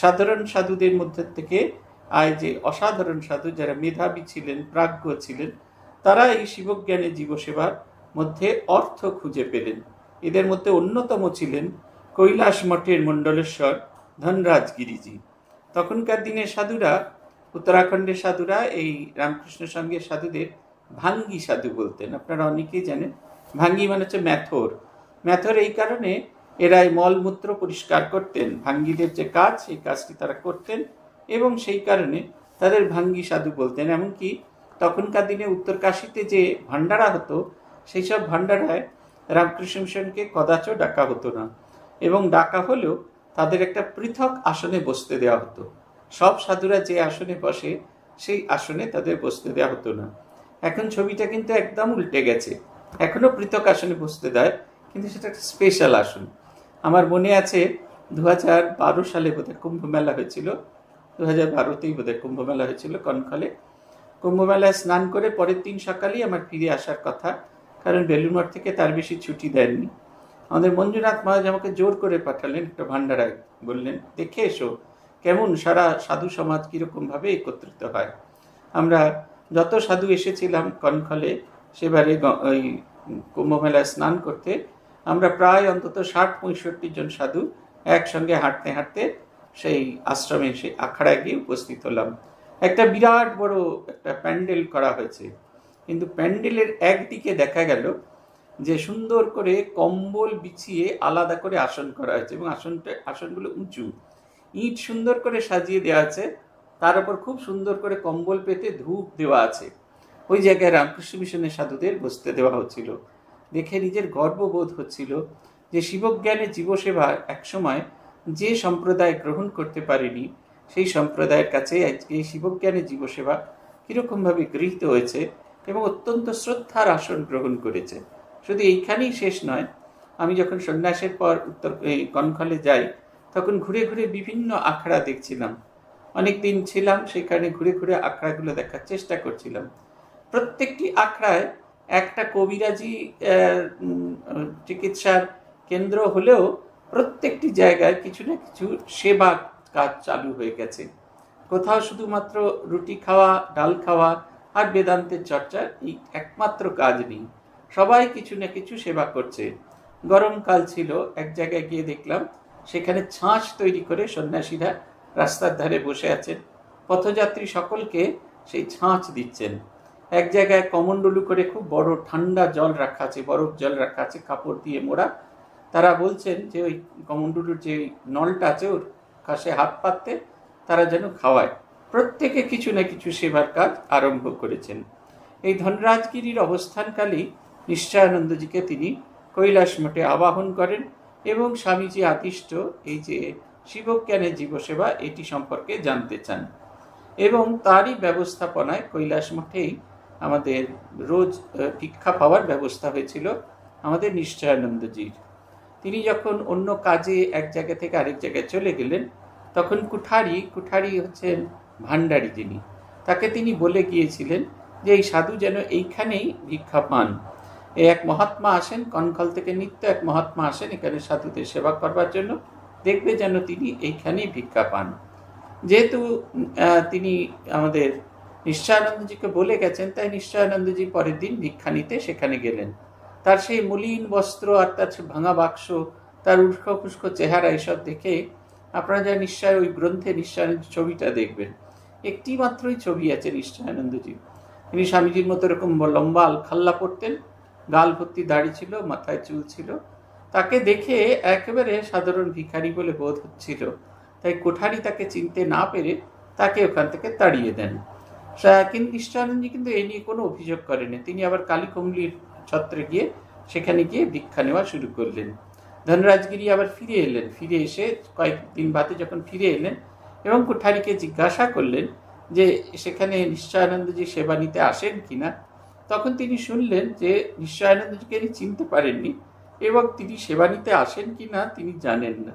সাধারণ সাধুদের মধ্যে থেকে আয় যে অসাধারণ সাধু যারা মেধাবী ছিলেন প্রাজ্ঞ ছিলেন তারা এই শিবজ্ঞানে জীবসেবার মধ্যে অর্থ খুঁজে পেলেন এদের মধ্যে অন্যতম ছিলেন কৈলাস মঠের মণ্ডলেশ্বর ধনরাজ গিরিজি তখনকার দিনে সাধুরা উত্তরাখণ্ডের সাধুরা এই রামকৃষ্ণ সঙ্গে সাধুদের ভাঙ্গি সাধু বলতেন আপনারা অনেকেই জানেন ভাঙ্গি মানে হচ্ছে ম্যাথর ম্যাথর এই কারণে এরা এই মলমূত্র পরিষ্কার করতেন ভাঙ্গিদের যে কাজ সেই কাজটি তারা করতেন এবং সেই কারণে তাদের ভাঙ্গি সাধু বলতেন এমনকি তখনকার দিনে উত্তরকাশীতে যে ভান্ডারা হতো সেই সব ভান্ডারায় রামকৃষ্ণ মিশনকে কদাচ ডাকা হতো না এবং ডাকা হলেও তাদের একটা পৃথক আসনে বসতে দেওয়া হতো সব সাধুরা যে আসনে বসে সেই আসনে তাদের বসতে দেওয়া হতো না এখন ছবিটা কিন্তু একদম উল্টে গেছে এখনও পৃথক আসনে বসতে দেয় কিন্তু সেটা একটা স্পেশাল আসন আমার মনে আছে দু হাজার বারো সালে বোধহয় কুম্ভ মেলা হয়েছিল দু হাজার বারোতেই বোধহয় কুম্ভ মেলা হয়েছিল কনখলে কুম্ভমেলায় স্নান করে পরের দিন সকালেই আমার ফিরে আসার কথা কারণ মঠ থেকে তার বেশি ছুটি দেননি আমাদের মঞ্জুনাথ মহারাজ আমাকে জোর করে পাঠালেন একটা ভান্ডারায় বললেন দেখে এসো কেমন সারা সাধু সমাজ কীরকমভাবে একত্রিত হয় আমরা যত সাধু এসেছিলাম কনখলে সেবারে ওই কুম্ভমেলায় স্নান করতে আমরা প্রায় অন্তত ষাট পঁয়ষট্টি জন সাধু একসঙ্গে হাঁটতে হাঁটতে সেই আশ্রমে এসে আখড়ায় গিয়ে উপস্থিত হলাম একটা বিরাট বড় একটা প্যান্ডেল করা হয়েছে কিন্তু প্যান্ডেলের একদিকে দেখা গেল যে সুন্দর করে কম্বল বিছিয়ে আলাদা করে আসন করা হয়েছে এবং আসনটা আসনগুলো উঁচু ইট সুন্দর করে সাজিয়ে দেওয়া আছে তার উপর খুব সুন্দর করে কম্বল পেতে ধূপ দেওয়া আছে ওই জায়গায় রামকৃষ্ণ মিশনের সাধুদের বসতে দেওয়া হচ্ছিল দেখে নিজের গর্ববোধ হচ্ছিল যে শিবজ্ঞানে জীবসেবা একসময় যে সম্প্রদায় গ্রহণ করতে পারেনি সেই সম্প্রদায়ের কাছে আজকে এই শিবজ্ঞানী জীবসেবা কীরকমভাবে গৃহীত হয়েছে এবং অত্যন্ত শ্রদ্ধার আসন গ্রহণ করেছে শুধু এইখানেই শেষ নয় আমি যখন সন্ন্যাসের পর উত্তর কনখলে যাই তখন ঘুরে ঘুরে বিভিন্ন আখড়া দেখছিলাম অনেক দিন ছিলাম সেখানে ঘুরে ঘুরে আখড়াগুলো দেখার চেষ্টা করছিলাম প্রত্যেকটি আখড়ায় একটা কবিরাজি চিকিৎসার কেন্দ্র হলেও প্রত্যেকটি জায়গায় কিছু না কিছু সেবা কাজ চালু হয়ে গেছে কোথাও শুধুমাত্র রুটি খাওয়া ডাল খাওয়া আর বেদান্তের চর্চা এই একমাত্র কাজ নেই সবাই কিছু না কিছু সেবা করছে গরমকাল ছিল এক জায়গায় গিয়ে দেখলাম সেখানে ছাঁচ তৈরি করে সন্ন্যাসীরা রাস্তার ধারে বসে আছেন পথযাত্রী সকলকে সেই ছাঁচ দিচ্ছেন এক জায়গায় কমণ্ডলু করে খুব বড় ঠান্ডা জল রাখা আছে বরফ জল রাখা আছে কাপড় দিয়ে মোড়া তারা বলছেন যে ওই কমণ্ডলুর যে নলটা আছে ওর কাছে হাত পাততে তারা যেন খাওয়ায় প্রত্যেকে কিছু না কিছু সেবার কাজ আরম্ভ করেছেন এই ধনরাজগিরির অবস্থানকালেই নিশ্চয়ানন্দজিকে তিনি কৈলাস মঠে আবাহন করেন এবং স্বামীজি আতিষ্ট এই যে শিবজ্ঞানের জীবসেবা এটি সম্পর্কে জানতে চান এবং তারই ব্যবস্থাপনায় কৈলাস মঠেই আমাদের রোজ ভিক্ষা পাওয়ার ব্যবস্থা হয়েছিল আমাদের নিশ্চয়ানন্দজির তিনি যখন অন্য কাজে এক জায়গা থেকে আরেক জায়গায় চলে গেলেন তখন কুঠারি কুঠারি হচ্ছেন ভাণ্ডারী যিনি তাকে তিনি বলে গিয়েছিলেন যে এই সাধু যেন এইখানেই ভিক্ষা পান এক মহাত্মা আসেন কনখল থেকে নিত্য এক মহাত্মা আসেন এখানে সাধুদের সেবা করবার জন্য দেখবে যেন তিনি এইখানেই ভিক্ষা পান যেহেতু তিনি আমাদের নিশ্চয়ানন্দজিকে বলে গেছেন তাই নিশ্চয়ানন্দজি পরের দিন ভিক্ষা নিতে সেখানে গেলেন তার সেই মলিন বস্ত্র আর তার ভাঙা বাক্স তার উস্কো ফুস্কো চেহারা এসব দেখে আপনারা যা নিশ্চয় ওই গ্রন্থে নিশ্চয়ানন্দ ছবিটা দেখবেন একটি মাত্রই ছবি আছে নিশ্চয়ানন্দজি তিনি স্বামীজির মতো এরকম লম্বা খাল্লা পড়তেন গাল ভর্তি দাড়ি ছিল মাথায় চুল ছিল তাকে দেখে একেবারে সাধারণ ভিখারি বলে বোধ হচ্ছিল তাই কোঠারি তাকে চিনতে না পেরে তাকে ওখান থেকে তাড়িয়ে দেন কিন্তু নিশ্চয়ানন্দজি কিন্তু এ নিয়ে কোনো অভিযোগ করেনি তিনি আবার কালীকমলির ছত্রে গিয়ে সেখানে গিয়ে ভিক্ষা নেওয়া শুরু করলেন ধনরাজগিরি আবার ফিরে এলেন ফিরে এসে কয়েকদিন বাদে যখন ফিরে এলেন এবং কোঠারিকে জিজ্ঞাসা করলেন যে সেখানে নিশ্চয়ানন্দজি সেবা নিতে আসেন কিনা তখন তিনি শুনলেন যে নিশ্চয়ানন্দজিকে চিনতে পারেননি এবং তিনি সেবা নিতে আসেন কি না তিনি জানেন না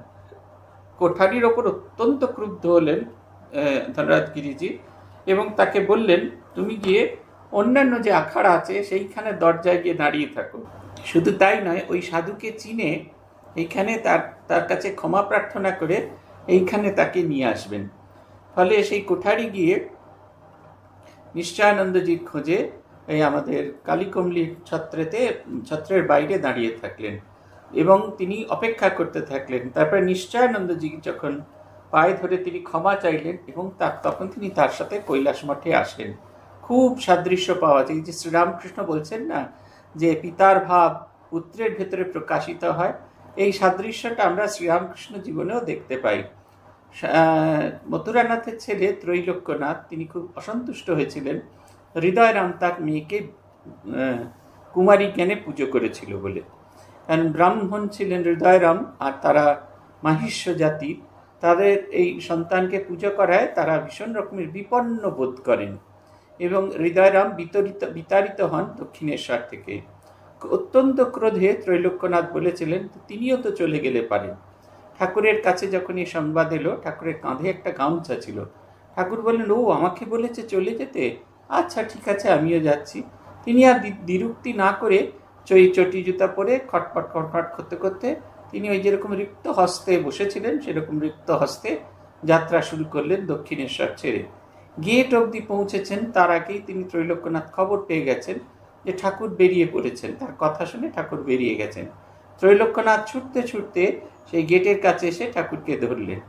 কোঠারির ওপর অত্যন্ত ক্রুব্ধ হলেন ধনরাজগিরিজি এবং তাকে বললেন তুমি গিয়ে অন্যান্য যে আখাড়া আছে সেইখানে দরজায় গিয়ে দাঁড়িয়ে থাকো শুধু তাই নয় ওই সাধুকে চিনে এইখানে তার তার কাছে ক্ষমা প্রার্থনা করে এইখানে তাকে নিয়ে আসবেন ফলে সেই কোঠারি গিয়ে নিশ্চয়ানন্দজির খোঁজে এই আমাদের কালীকমলি ছত্রেতে ছত্রের বাইরে দাঁড়িয়ে থাকলেন এবং তিনি অপেক্ষা করতে থাকলেন তারপরে নিশ্চয়ানন্দজি যখন পায়ে ধরে তিনি ক্ষমা চাইলেন এবং তার তখন তিনি তার সাথে কৈলাস মঠে আসলেন খুব সাদৃশ্য পাওয়া যায় যে শ্রীরামকৃষ্ণ বলছেন না যে পিতার ভাব পুত্রের ভেতরে প্রকাশিত হয় এই সাদৃশ্যটা আমরা শ্রীরামকৃষ্ণ জীবনেও দেখতে পাই মথুরানাথের ছেলে ত্রৈলোক্যনাথ তিনি খুব অসন্তুষ্ট হয়েছিলেন হৃদয়রাম তার মেয়েকে কুমারী জ্ঞানে পুজো করেছিল বলে কারণ ব্রাহ্মণ ছিলেন হৃদয়রাম আর তারা মাহিষ্য জাতি তাদের এই সন্তানকে পুজো করায় তারা ভীষণ রকমের বিপন্ন বোধ করেন এবং হৃদয়রাম বিতরিত বিতাড়িত হন দক্ষিণেশ্বর থেকে অত্যন্ত ক্রোধে ত্রৈলোক্যনাথ বলেছিলেন তিনিও তো চলে গেলে পারেন ঠাকুরের কাছে যখন এই সংবাদ এলো ঠাকুরের কাঁধে একটা গামছা ছিল ঠাকুর বললেন ও আমাকে বলেছে চলে যেতে আচ্ছা ঠিক আছে আমিও যাচ্ছি তিনি আর দ্বিরুক্তি না করে চই চটি জুতা পরে খটপট খটফট করতে করতে তিনি ওই যেরকম রিক্ত হস্তে বসেছিলেন সেরকম রিক্ত হস্তে যাত্রা শুরু করলেন দক্ষিণেশ্বর ছেড়ে গেট অবধি পৌঁছেছেন তার আগেই তিনি ত্রৈলোক্যনাথ খবর পেয়ে গেছেন যে ঠাকুর বেরিয়ে পড়েছেন তার কথা শুনে ঠাকুর বেরিয়ে গেছেন ত্রৈলক্ষ্যনাথ ছুটতে ছুটতে সেই গেটের কাছে এসে ঠাকুরকে ধরলেন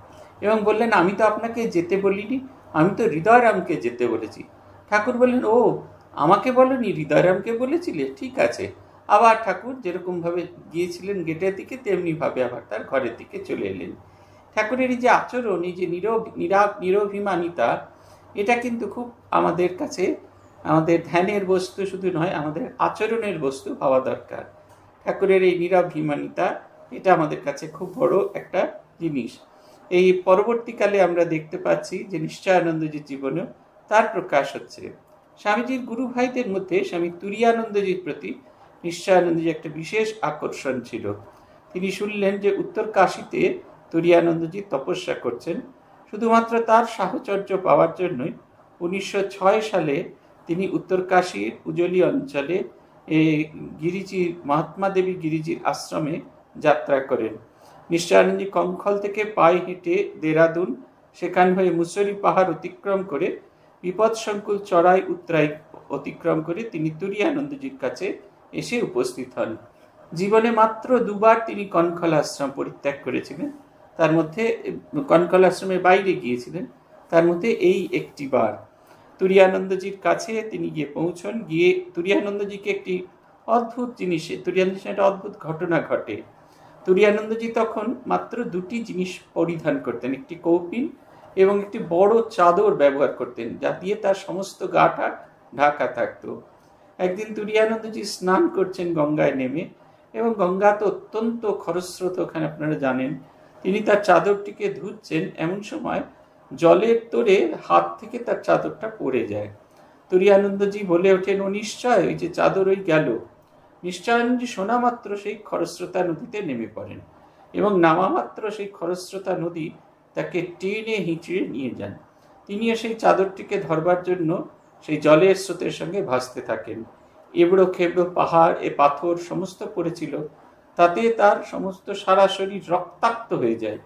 এবং বললেন আমি তো আপনাকে যেতে বলিনি আমি তো হৃদয়রামকে যেতে বলেছি ঠাকুর বললেন ও আমাকে বলনি হৃদয়রামকে বলেছিলে ঠিক আছে আবার ঠাকুর যেরকমভাবে গিয়েছিলেন গেটের দিকে তেমনিভাবে আবার তার ঘরের দিকে চলে এলেন ঠাকুরের এই যে আচরণ এই যে নিরব নিরাভ নিরভিমানিতা এটা কিন্তু খুব আমাদের কাছে আমাদের ধ্যানের বস্তু শুধু নয় আমাদের আচরণের বস্তু হওয়া দরকার ঠাকুরের এই নিরাভিমানিতা এটা আমাদের কাছে খুব বড় একটা জিনিস এই পরবর্তীকালে আমরা দেখতে পাচ্ছি যে নিশ্চয়ানন্দজির জীবনে তার প্রকাশ হচ্ছে স্বামীজির গুরু ভাইদের মধ্যে স্বামী তুরিয়ানন্দজির প্রতি নিশ্চয়ানন্দজির একটা বিশেষ আকর্ষণ ছিল তিনি শুনলেন যে উত্তর কাশিতে তুরিয়ানন্দজি তপস্যা করছেন শুধুমাত্র তার সাহচর্য পাওয়ার জন্যই উনিশশো সালে তিনি উত্তরকাশীর উজলি অঞ্চলে গিরিজির মহাত্মা দেবী গিরিজির আশ্রমে যাত্রা করেন নিশ্চয়ানন্দী কঙ্খল থেকে পায়ে হেঁটে দেরাদুন সেখান হয়ে মুসরি পাহাড় অতিক্রম করে বিপদসংকুল চড়াই উত্তরাই অতিক্রম করে তিনি তুরিয়ানন্দজির কাছে এসে উপস্থিত হন জীবনে মাত্র দুবার তিনি কনখল আশ্রম পরিত্যাগ করেছিলেন তার মধ্যে কনখল আশ্রমের বাইরে গিয়েছিলেন তার মধ্যে এই একটি বার তুরিয়ানন্দজির কাছে তিনি গিয়ে পৌঁছন গিয়ে তুরিয়ানন্দজিকে একটি অদ্ভুত জিনিসে তুরিয়ানন্দজির একটা অদ্ভুত ঘটনা ঘটে তুরিয়ানন্দজি তখন মাত্র দুটি জিনিস পরিধান করতেন একটি কৌপিন এবং একটি বড় চাদর ব্যবহার করতেন যা দিয়ে তার সমস্ত গাটা ঢাকা থাকতো একদিন তুরিয়ানন্দজি স্নান করছেন গঙ্গায় নেমে এবং গঙ্গা তো অত্যন্ত খরস্রোত ওখানে আপনারা জানেন তিনি তার চাদরটিকে ধুচ্ছেন এমন সময় জলের তোরে হাত থেকে তার চাদরটা পড়ে যায় তুরিয়ানন্দজি বলে ওঠেন ও নিশ্চয় ওই যে চাদর ওই গেল নিশ্চয়ানন্দজি শোনা মাত্র সেই খরস্রোতা নদীতে নেমে পড়েন এবং নামামাত্র সেই খরস্রোতা নদী তাকে টেনে হিঁচড়ে নিয়ে যান তিনিও সেই চাদরটিকে ধরবার জন্য সেই জলের স্রোতের সঙ্গে ভাসতে থাকেন এবড়ো খেবড়ো পাহাড় এ পাথর সমস্ত পড়েছিল তাতে তার সমস্ত সারা শরীর রক্তাক্ত হয়ে যায়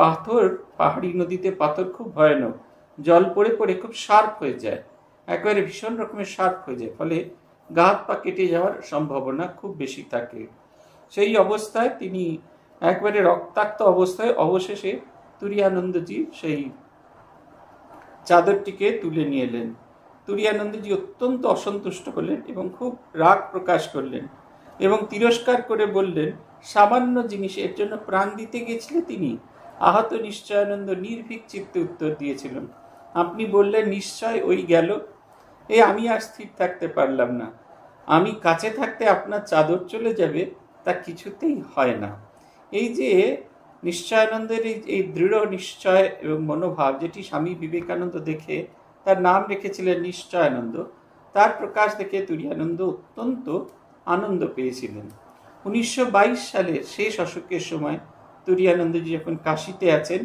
পাথর পাহাড়ি নদীতে পাথর খুব ভয়ানক জল পড়ে পড়ে খুব শার্প হয়ে যায় একেবারে ভীষণ রকমের শার্প হয়ে যায় ফলে গাত পা কেটে যাওয়ার সম্ভাবনা খুব বেশি থাকে সেই অবস্থায় তিনি একবারে রক্তাক্ত অবস্থায় অবশেষে তুরিয়ানন্দজি সেই চাদরটিকে তুলে নিয়ে এলেন তুরিয়ানন্দজি অত্যন্ত অসন্তুষ্ট হলেন এবং খুব রাগ প্রকাশ করলেন এবং তিরস্কার করে বললেন সামান্য জিনিস এর জন্য প্রাণ দিতে গেছিলে তিনি আহত নিশ্চয়ানন্দ নির্ভীক চিত্তে উত্তর দিয়েছিলেন আপনি বললেন নিশ্চয় ওই গেল এ আমি আর স্থির থাকতে পারলাম না আমি কাছে থাকতে আপনার চাদর চলে যাবে তা কিছুতেই হয় না এই যে নিশ্চয়ানন্দের এই দৃঢ় নিশ্চয় এবং মনোভাব যেটি স্বামী বিবেকানন্দ দেখে তার নাম রেখেছিলেন নিশ্চয়ানন্দ তার প্রকাশ দেখে তুরিয়ানন্দ অত্যন্ত আনন্দ পেয়েছিলেন উনিশশো সালের শেষ অশোকের সময় তুরিয়ানন্দজি যখন কাশিতে আছেন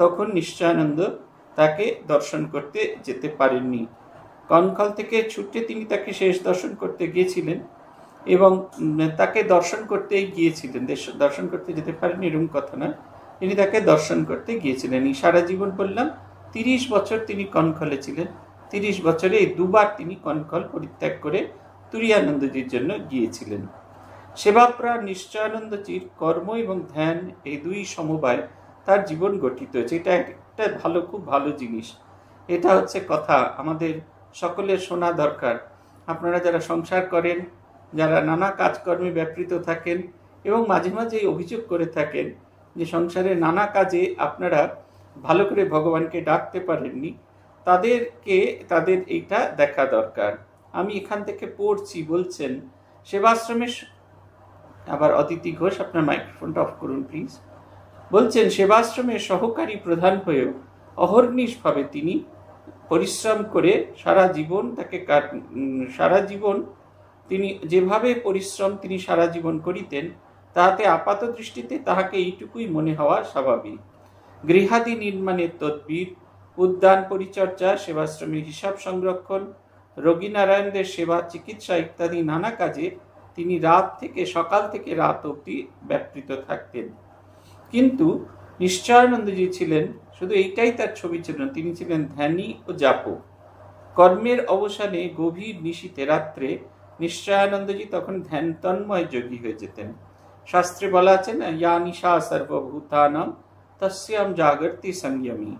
তখন নিশ্চয়ানন্দ তাকে দর্শন করতে যেতে পারেননি কনখল থেকে ছুটে তিনি তাকে শেষ দর্শন করতে গিয়েছিলেন এবং তাকে দর্শন করতে গিয়েছিলেন দর্শন করতে যেতে পারেননি এরকম কথা নয় তিনি তাকে দর্শন করতে গিয়েছিলেন এই সারা জীবন বললাম তিরিশ বছর তিনি কনখলে ছিলেন তিরিশ বছরে দুবার তিনি কনখল পরিত্যাগ করে তুরিয়ানন্দজির জন্য গিয়েছিলেন সেবাপ্রাণ নিশ্চয়ানন্দজির কর্ম এবং ধ্যান এই দুই সমবায় তার জীবন গঠিত হয়েছে এটা একটা ভালো খুব ভালো জিনিস এটা হচ্ছে কথা আমাদের সকলের শোনা দরকার আপনারা যারা সংসার করেন যারা নানা কাজকর্মে ব্যাপৃত থাকেন এবং মাঝে মাঝে অভিযোগ করে থাকেন যে সংসারে নানা কাজে আপনারা ভালো করে ভগবানকে ডাকতে পারেননি তাদেরকে তাদের এইটা দেখা দরকার আমি এখান থেকে পড়ছি বলছেন সেবাশ্রমের আবার অতিথি ঘোষ আপনার মাইক্রোফোনটা অফ করুন প্লিজ বলছেন সেবাশ্রমের সহকারী প্রধান হয়েও অহর্নিশভাবে তিনি পরিশ্রম করে সারা জীবন তাকে সারা জীবন তিনি যেভাবে পরিশ্রম তিনি সারা জীবন করিতেন তাহাতে আপাত দৃষ্টিতে তাহাকে এইটুকুই মনে হওয়া স্বাভাবিক গৃহাদি নির্মাণের তদ্বির উদ্যান পরিচর্যা সেবাশ্রমের হিসাব সংরক্ষণ রোগী নারায়ণদের সেবা চিকিৎসা ইত্যাদি নানা কাজে তিনি রাত থেকে সকাল থেকে রাত অবধি ব্যাপৃত থাকতেন কিন্তু নিশ্চয়ানন্দজি ছিলেন শুধু এইটাই তার ছবি ছিল না তিনি ছিলেন ধ্যানী ও জাপক কর্মের অবসানে গভীর নিশীতে রাত্রে নিশ্চয়ানন্দজি তখন ধ্যান তন্ময় যোগী হয়ে যেতেন শাস্ত্রে বলা আছে না ইয়া নিশা সর্বভূতানাম তস্যাম জাগর্তি সংযমী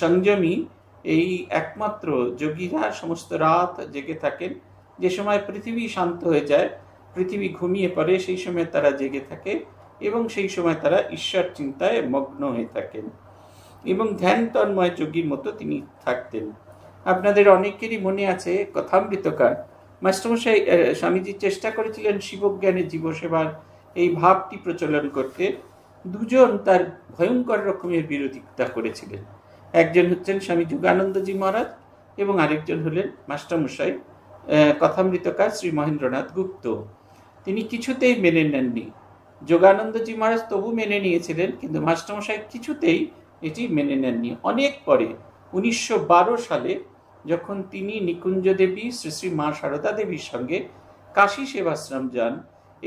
সংযমী এই একমাত্র যোগীরা সমস্ত রাত জেগে থাকেন যে সময় পৃথিবী শান্ত হয়ে যায় পৃথিবী ঘুমিয়ে পড়ে সেই সময় তারা জেগে থাকে এবং সেই সময় তারা ঈশ্বর চিন্তায় মগ্ন হয়ে থাকেন এবং ধ্যান তন্ময় যোগীর মতো তিনি থাকতেন আপনাদের অনেকেরই মনে আছে কথামৃতকার মাস্টারমশাই স্বামীজি চেষ্টা করেছিলেন শিবজ্ঞানে জীবসেবার এই ভাবটি প্রচলন করতে দুজন তার ভয়ঙ্কর রকমের বিরোধিতা করেছিলেন একজন হচ্ছেন স্বামী যুগানন্দজি মহারাজ এবং আরেকজন হলেন মাস্টারমশাই কথামৃতকার শ্রী মহেন্দ্রনাথ গুপ্ত তিনি কিছুতেই মেনে নেননি যোগানন্দজি মহারাজ তবু মেনে নিয়েছিলেন কিন্তু মাস্টারমশাই কিছুতেই এটি মেনে নেননি অনেক পরে উনিশশো সালে যখন তিনি নিকুঞ্জ দেবী শ্রী শ্রী মা সারদা দেবীর সঙ্গে কাশী সেবাশ্রম যান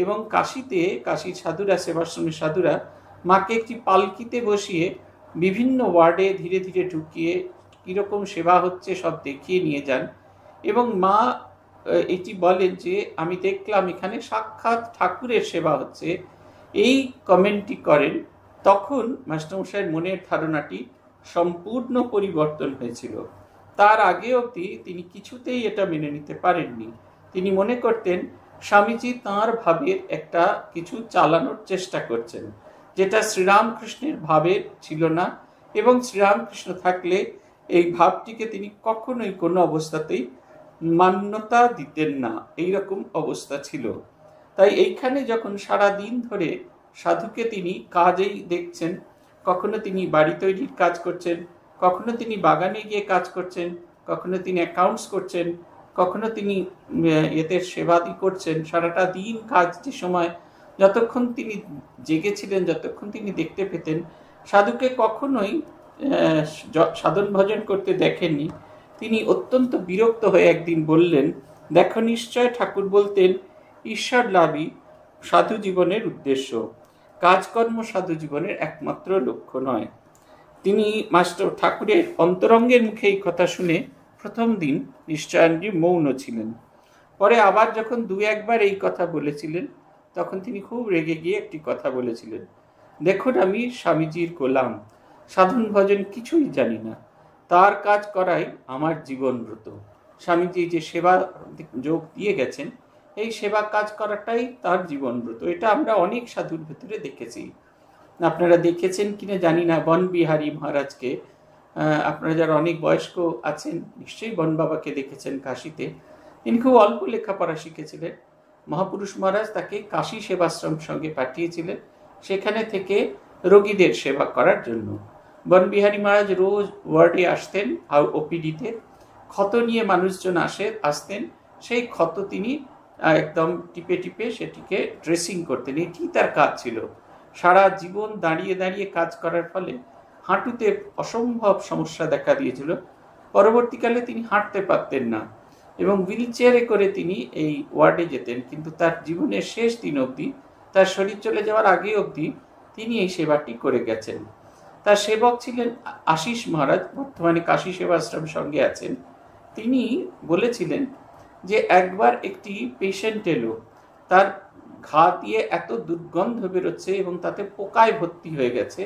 এবং কাশীতে কাশী সাধুরা সেবাশ্রমী সাধুরা মাকে একটি পালকিতে বসিয়ে বিভিন্ন ওয়ার্ডে ধীরে ধীরে ঢুকিয়ে কীরকম সেবা হচ্ছে সব দেখিয়ে নিয়ে যান এবং মা এটি বলেন যে আমি দেখলাম এখানে সাক্ষাৎ ঠাকুরের সেবা হচ্ছে এই কমেন্টটি করেন তখন মাস্টারমশাইয়ের মনের ধারণাটি সম্পূর্ণ পরিবর্তন হয়েছিল তার আগে অবধি তিনি কিছুতেই এটা মেনে নিতে পারেননি তিনি মনে করতেন স্বামীজি তাঁর ভাবের একটা কিছু চালানোর চেষ্টা করছেন যেটা শ্রীরামকৃষ্ণের ভাবের ছিল না এবং শ্রীরামকৃষ্ণ থাকলে এই ভাবটিকে তিনি কখনোই কোনো অবস্থাতেই মান্যতা দিতেন না এই রকম অবস্থা ছিল তাই এইখানে যখন সারা দিন ধরে সাধুকে তিনি কাজেই দেখছেন কখনো তিনি বাড়ি তৈরির কাজ করছেন কখনো তিনি বাগানে গিয়ে কাজ করছেন কখনো তিনি অ্যাকাউন্টস করছেন কখনো তিনি এতে সেবাদি করছেন সারাটা দিন কাজ যে সময় যতক্ষণ তিনি জেগেছিলেন যতক্ষণ তিনি দেখতে পেতেন সাধুকে কখনোই সাধন ভজন করতে দেখেননি তিনি অত্যন্ত বিরক্ত হয়ে একদিন বললেন দেখো নিশ্চয় ঠাকুর বলতেন ঈশ্বর লাভই সাধু জীবনের উদ্দেশ্য কাজকর্ম সাধু জীবনের একমাত্র লক্ষ্য নয় তিনি মাস্টার ঠাকুরের অন্তরঙ্গের মুখে এই কথা শুনে প্রথম দিন নিশ্চয়ানজি মৌন ছিলেন পরে আবার যখন দু একবার এই কথা বলেছিলেন তখন তিনি খুব রেগে গিয়ে একটি কথা বলেছিলেন দেখুন আমি স্বামীজির গোলাম সাধন ভজন কিছুই জানি না তার কাজ করাই আমার জীবনব্রত স্বামীজি যে সেবা যোগ দিয়ে গেছেন এই সেবা কাজ করাটাই তার জীবনব্রত এটা আমরা অনেক সাধুর ভেতরে দেখেছি আপনারা দেখেছেন কিনা জানি না বনবিহারী মহারাজকে আপনারা যারা অনেক বয়স্ক আছেন নিশ্চয়ই বন বাবাকে দেখেছেন কাশিতে তিনি খুব অল্প লেখাপড়া শিখেছিলেন মহাপুরুষ মহারাজ তাকে কাশি সেবাশ্রম সঙ্গে পাঠিয়েছিলেন সেখানে থেকে রোগীদের সেবা করার জন্য বনবিহারী মহারাজ রোজ ওয়ার্ডে আসতেন ওপিডিতে ক্ষত নিয়ে মানুষজন আসে আসতেন সেই ক্ষত তিনি একদম টিপে টিপে সেটিকে ড্রেসিং করতেন এটি তার কাজ ছিল সারা জীবন দাঁড়িয়ে দাঁড়িয়ে কাজ করার ফলে হাঁটুতে অসম্ভব সমস্যা দেখা দিয়েছিল পরবর্তীকালে তিনি হাঁটতে পারতেন না এবং হুইল চেয়ারে করে তিনি এই ওয়ার্ডে যেতেন কিন্তু তার জীবনের শেষ দিন অবধি তার শরীর চলে যাওয়ার আগে অবধি তিনি এই সেবাটি করে গেছেন তার সেবক ছিলেন আশিস মহারাজ বর্তমানে কাশি সেবাশ্রম সঙ্গে আছেন তিনি বলেছিলেন যে একবার একটি পেশেন্ট এলো তার ঘা দিয়ে এত দুর্গন্ধ বেরোচ্ছে এবং তাতে পোকায় ভর্তি হয়ে গেছে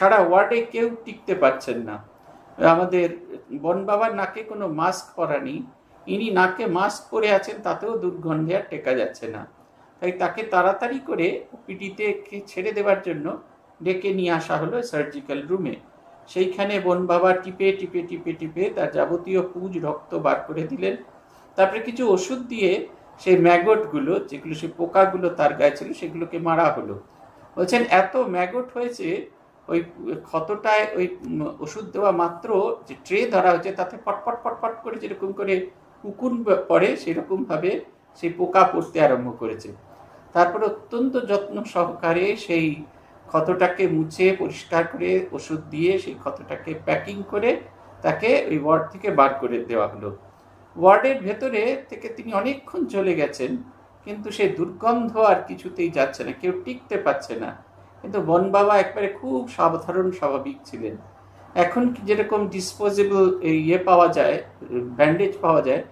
সারা ওয়ার্ডে কেউ টিকতে পারছেন না আমাদের বন বাবার নাকে কোনো মাস্ক পরা নেই ইনি নাকে মাস্ক পরে আছেন তাতেও দুর্গন্ধে আর টেকা যাচ্ছে না তাই তাকে তাড়াতাড়ি করে পিটিতে ছেড়ে দেওয়ার জন্য ডেকে নিয়ে আসা হলো সার্জিক্যাল রুমে সেইখানে বন বাবা টিপে টিপে টিপে টিপে তার যাবতীয় পুজ রক্ত বার করে দিলেন তারপরে কিছু ওষুধ দিয়ে সেই ম্যাগটগুলো যেগুলো সেই পোকাগুলো তার গায়ে ছিল সেগুলোকে মারা হলো বলছেন এত ম্যাগট হয়েছে ওই ক্ষতটায় ওই ওষুধ দেওয়া মাত্র যে ট্রে ধরা হয়েছে তাতে পটপট পটপট করে যেরকম করে কুকুন পড়ে সেরকমভাবে সেই পোকা পড়তে আরম্ভ করেছে তারপরে অত্যন্ত যত্ন সহকারে সেই ক্ষতটাকে মুছে পরিষ্কার করে ওষুধ দিয়ে সেই ক্ষতটাকে প্যাকিং করে তাকে ওই ওয়ার্ড থেকে বার করে দেওয়া হলো ওয়ার্ডের ভেতরে থেকে তিনি অনেকক্ষণ চলে গেছেন কিন্তু সে দুর্গন্ধ আর কিছুতেই যাচ্ছে না কেউ টিকতে পারছে না কিন্তু বন বাবা একবারে খুব সাধারণ স্বাভাবিক ছিলেন এখন যেরকম ডিসপোজেবল ইয়ে পাওয়া যায় ব্যান্ডেজ পাওয়া যায়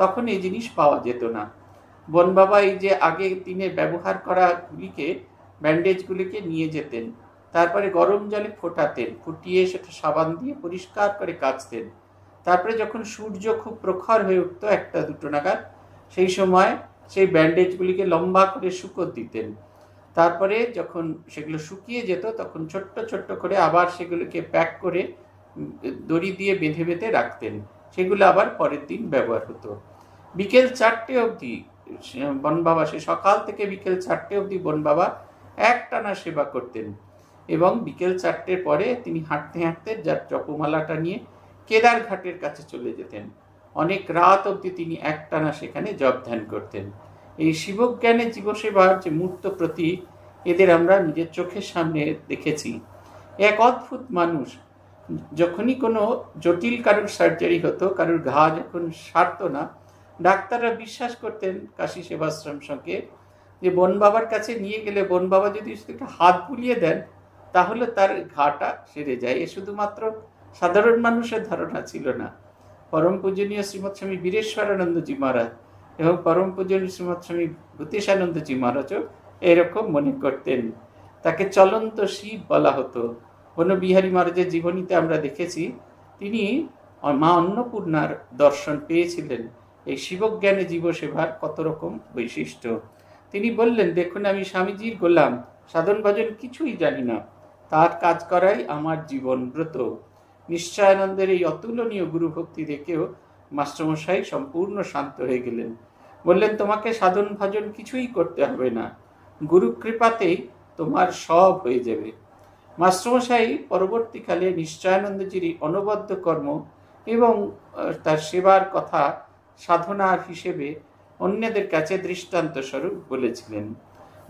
তখন এই জিনিস পাওয়া যেত না বন বাবা এই যে আগে দিনে ব্যবহার করা গুলিকে ব্যান্ডেজগুলিকে নিয়ে যেতেন তারপরে গরম জলে ফোটাতেন ফুটিয়ে সেটা সাবান দিয়ে পরিষ্কার করে কাচতেন তারপরে যখন সূর্য খুব প্রখর হয়ে উঠত একটা দুটো নাগাদ সেই সময় সেই ব্যান্ডেজগুলিকে লম্বা করে শুকো দিতেন তারপরে যখন সেগুলো শুকিয়ে যেত তখন ছোট্ট ছোট্ট করে আবার সেগুলোকে প্যাক করে দড়ি দিয়ে বেঁধে বেঁধে রাখতেন সেগুলো আবার পরের দিন ব্যবহার হতো বিকেল চারটে অবধি বনবাবা সে সকাল থেকে বিকেল চারটে অবধি বনবাবা একটানা সেবা করতেন এবং বিকেল চারটের পরে তিনি হাঁটতে হাঁটতে যার জপমালাটা নিয়ে কেদার ঘাটের কাছে চলে যেতেন অনেক রাত অব্দি তিনি একটানা সেখানে জবধ্যান করতেন এই শিবজ্ঞানে জীবসেবার যে মূর্ত প্রতি এদের আমরা নিজের চোখের সামনে দেখেছি এক অদ্ভুত মানুষ যখনই কোনো জটিল কারুর সার্জারি হতো কারুর ঘা যখন সারত না ডাক্তাররা বিশ্বাস করতেন কাশি সেবাশ্রম সঙ্গে যে বন বাবার কাছে নিয়ে গেলে বন বাবা যদি শুধু হাত বুলিয়ে দেন তাহলে তার ঘাটা সেরে যায় এ শুধুমাত্র সাধারণ মানুষের ধারণা ছিল না পরম পূজনীয় শ্রীমৎ স্বামী বীরেশ্বরানন্দজি মহারাজ এবং পরম পূজনীয় শ্রীমৎ স্বামী ভূতেশানন্দজি মহারাজও এরকম মনে করতেন তাকে চলন্ত শিব বলা হতো বনবিহারী মহারাজের জীবনীতে আমরা দেখেছি তিনি মা অন্নপূর্ণার দর্শন পেয়েছিলেন এই শিবজ্ঞানে জীবসেবার কত রকম বৈশিষ্ট্য তিনি বললেন দেখুন আমি স্বামীজির গোলাম সাধন ভজন কিছুই জানি না তার কাজ করাই আমার জীবন ব্রত নিশ্চয়ানন্দের এই অতুলনীয় গুরুভক্তি দেখেও মাস্টারমশাই সম্পূর্ণ শান্ত হয়ে গেলেন বললেন তোমাকে সাধন ভজন কিছুই করতে হবে না গুরু কৃপাতেই তোমার সব হয়ে যাবে মাস্টারমশাই পরবর্তীকালে নিশ্চয়ানন্দজির অনবদ্য কর্ম এবং তার সেবার কথা সাধনার হিসেবে অন্যদের কাছে দৃষ্টান্ত স্বরূপ বলেছিলেন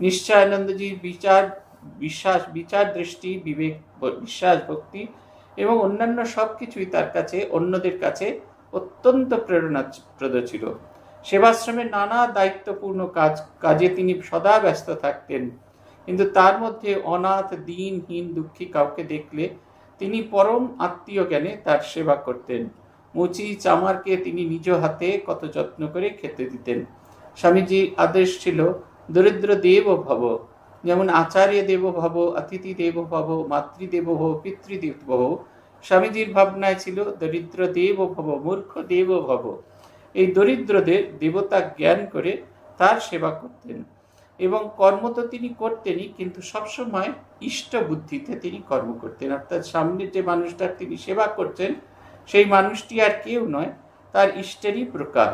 নিশ্চয়ানন্দজির বিচার বিশ্বাস বিচার দৃষ্টি বিবেক বিশ্বাস ভক্তি এবং অন্যান্য সব কিছুই তার কাছে অন্যদের কাছে অত্যন্ত প্রেরণাপ্রদ ছিল সেবাশ্রমে নানা দায়িত্বপূর্ণ কাজ কাজে তিনি সদা ব্যস্ত থাকতেন কিন্তু তার মধ্যে অনাথ দিনহীন দুঃখী কাউকে দেখলে তিনি পরম আত্মীয় জ্ঞানে তার সেবা করতেন মুচি চামারকে তিনি নিজ হাতে কত যত্ন করে খেতে দিতেন স্বামীজির আদেশ ছিল দরিদ্র দেব ভব যেমন আচার্য দেব ভব অতিথি দেব ভব মাতৃদেব ভব পিতৃদেব ভব স্বামীজির ভাবনায় ছিল দরিদ্র দেব ভব মূর্খ দেব ভব এই দরিদ্রদের দেবতা জ্ঞান করে তার সেবা করতেন এবং কর্ম তো তিনি করতেনই কিন্তু সবসময় ইষ্ট বুদ্ধিতে তিনি কর্ম করতেন অর্থাৎ সামনে যে মানুষটার তিনি সেবা করছেন সেই মানুষটি আর কেউ নয় তার ইষ্টেরই প্রকাশ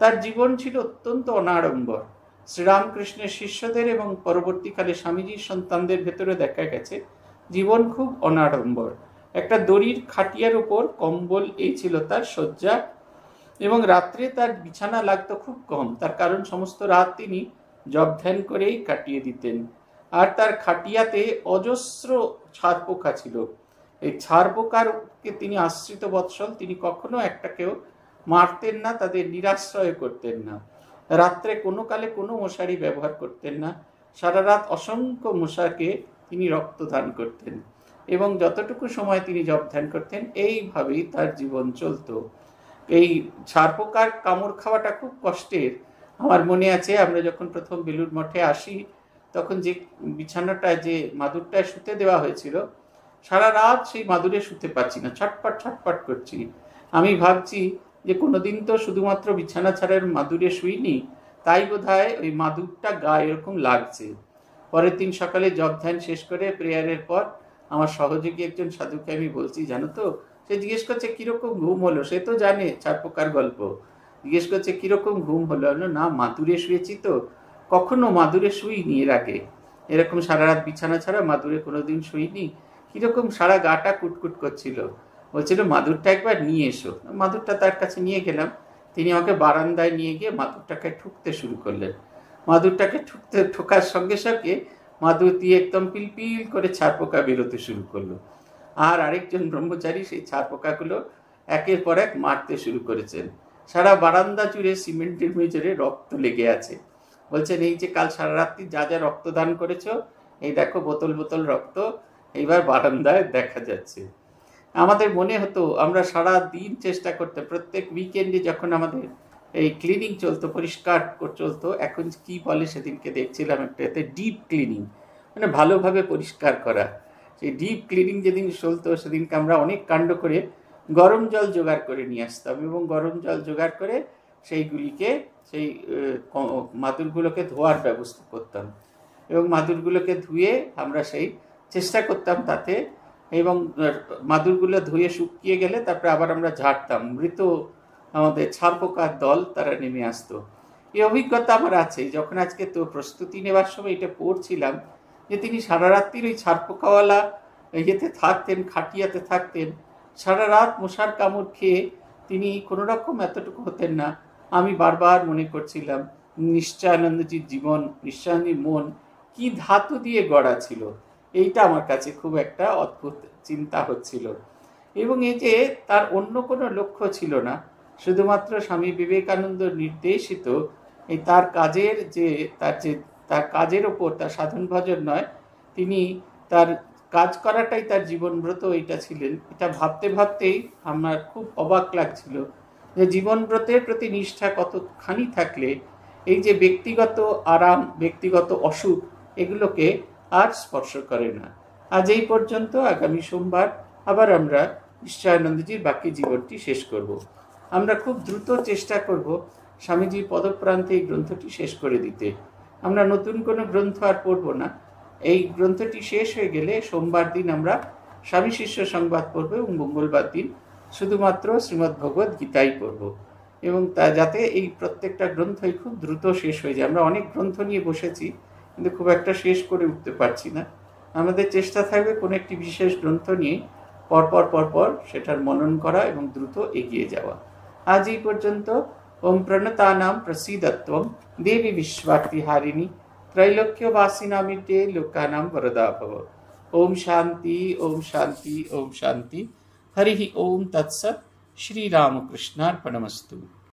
তার জীবন ছিল অত্যন্ত অনাড়ম্বর শ্রীরামকৃষ্ণের শিষ্যদের এবং পরবর্তীকালে স্বামীজির সন্তানদের ভেতরে দেখা গেছে জীবন খুব অনাড়ম্বর একটা দড়ির খাটিয়ার উপর কম্বল এই ছিল তার শয্যা এবং রাত্রে তার বিছানা লাগত খুব কম তার কারণ সমস্ত রাত তিনি জব ধ্যান করেই কাটিয়ে দিতেন আর তার খাটিয়াতে অজস্র ছাদ পোকা ছিল এই ছাড়পোকারকে তিনি আশ্রিত বৎসল তিনি কখনো একটা কেউ মারতেন না তাদের নিরাশ্রয় করতেন না রাত্রে কোনো কালে কোনো মশারি ব্যবহার করতেন না সারা রাত অসংখ্য মশাকে তিনি রক্তদান করতেন এবং যতটুকু সময় তিনি জব ধ্যান করতেন এইভাবেই তার জীবন চলত এই ছারপোকার কামড় খাওয়াটা খুব কষ্টের আমার মনে আছে আমরা যখন প্রথম বেলুর মঠে আসি তখন যে বিছানাটা যে মাদুরটায় শুতে দেওয়া হয়েছিল সারা রাত সেই মাদুরে শুতে পারছি না ছটপট ছটপট করছি আমি ভাবছি যে কোনোদিন তো শুধুমাত্র বিছানা ছাড়ার মাদুরে শুইনি তাই বোধ ওই মাদুরটা গায়ে এরকম লাগছে পরের দিন সকালে জব ধ্যান শেষ করে প্রেয়ারের পর আমার সহযোগী একজন সাধুকে আমি বলছি জানো তো সে জিজ্ঞেস করছে কীরকম ঘুম হলো সে তো জানে চার প্রকার গল্প জিজ্ঞেস করছে কীরকম ঘুম হলো হলো না মাদুরে শুয়েছি তো কখনো মাদুরে শুইনি এর আগে এরকম সারা রাত বিছানা ছাড়া মাদুরে কোনোদিন শুইনি কীরকম সারা গাটা কুটকুট করছিল বলছিল মাদুরটা একবার নিয়ে এসো মাদুরটা তার কাছে নিয়ে গেলাম তিনি আমাকে বারান্দায় নিয়ে গিয়ে মাদুরটাকে ঠুকতে শুরু করলেন মাদুরটাকে ঠুকতে ঠোকার সঙ্গে সঙ্গে মাদুর দিয়ে একদম পিলপিল করে ছাড় পোকা বেরোতে শুরু করলো আর আরেকজন ব্রহ্মচারী সেই ছাড় পোকাগুলো একের পর এক মারতে শুরু করেছেন সারা বারান্দা জুড়ে সিমেন্টের মেজরে রক্ত লেগে আছে বলছেন এই যে কাল সারা রাত্রি যা যা রক্তদান করেছ এই দেখো বোতল বোতল রক্ত এইবার বারান্দায় দেখা যাচ্ছে আমাদের মনে হতো আমরা সারা দিন চেষ্টা করতে প্রত্যেক উইকেন্ডে যখন আমাদের এই ক্লিনিং চলতো পরিষ্কার চলতো এখন কি বলে সেদিনকে দেখছিলাম একটা এতে ডিপ ক্লিনিং মানে ভালোভাবে পরিষ্কার করা সেই ডিপ ক্লিনিং যেদিন চলতো সেদিনকে আমরা অনেক কাণ্ড করে গরম জল জোগাড় করে নিয়ে আসতাম এবং গরম জল জোগাড় করে সেইগুলিকে সেই মাদুরগুলোকে ধোয়ার ব্যবস্থা করতাম এবং মাদুরগুলোকে ধুয়ে আমরা সেই চেষ্টা করতাম তাতে এবং মাদুরগুলো ধুয়ে শুকিয়ে গেলে তারপরে আবার আমরা ঝাড়তাম মৃত আমাদের ছাড়পোকার দল তারা নেমে আসতো এই অভিজ্ঞতা আমার আছে যখন আজকে তো প্রস্তুতি নেবার সময় এটা পড়ছিলাম যে তিনি সারা রাত্রির ওই ছাড়পোকাওয়ালা ইয়েতে থাকতেন খাটিয়াতে থাকতেন সারা রাত মশার কামড় খেয়ে তিনি কোনো রকম এতটুকু হতেন না আমি বারবার মনে করছিলাম নিশ্চয়ানন্দজির জীবন নিশ্চয়ানন্দীর মন কি ধাতু দিয়ে গড়া ছিল এইটা আমার কাছে খুব একটা অদ্ভুত চিন্তা হচ্ছিল এবং এই যে তার অন্য কোনো লক্ষ্য ছিল না শুধুমাত্র স্বামী বিবেকানন্দ নির্দেশিত এই তার কাজের যে তার যে তার কাজের ওপর তার সাধন ভজন নয় তিনি তার কাজ করাটাই তার জীবনব্রত এটা ছিলেন এটা ভাবতে ভাবতেই আমার খুব অবাক লাগছিল যে জীবনব্রতের প্রতি নিষ্ঠা কতখানি থাকলে এই যে ব্যক্তিগত আরাম ব্যক্তিগত অসুখ এগুলোকে আর স্পর্শ করে না আজ এই পর্যন্ত আগামী সোমবার আবার আমরা ঈশ্বরানন্দজির বাকি জীবনটি শেষ করব। আমরা খুব দ্রুত চেষ্টা করব স্বামীজির পদপ্রান্তে এই গ্রন্থটি শেষ করে দিতে আমরা নতুন কোনো গ্রন্থ আর পড়ব না এই গ্রন্থটি শেষ হয়ে গেলে সোমবার দিন আমরা স্বামী শিষ্য সংবাদ পড়ব এবং মঙ্গলবার দিন শুধুমাত্র শ্রীমদ্ ভগবত গীতাই পড়ব এবং তা যাতে এই প্রত্যেকটা গ্রন্থই খুব দ্রুত শেষ হয়ে যায় আমরা অনেক গ্রন্থ নিয়ে বসেছি কিন্তু খুব একটা শেষ করে উঠতে পারছি না আমাদের চেষ্টা থাকবে কোনো একটি বিশেষ গ্রন্থ নিয়ে পরপর পরপর সেটার মনন করা এবং দ্রুত এগিয়ে যাওয়া আজ এই পর্যন্ত ওম প্রণতা নাম প্রসিদত্বম দেবী বিশ্বার্থী হারিণী ত্রৈলোক্যবাসিনামিতে লোকানাম বরদা ভব ওম শান্তি ওম শান্তি ওম শান্তি হরি ওম তৎসৎ শ্রীরামকৃষ্ণার্পণমস্তু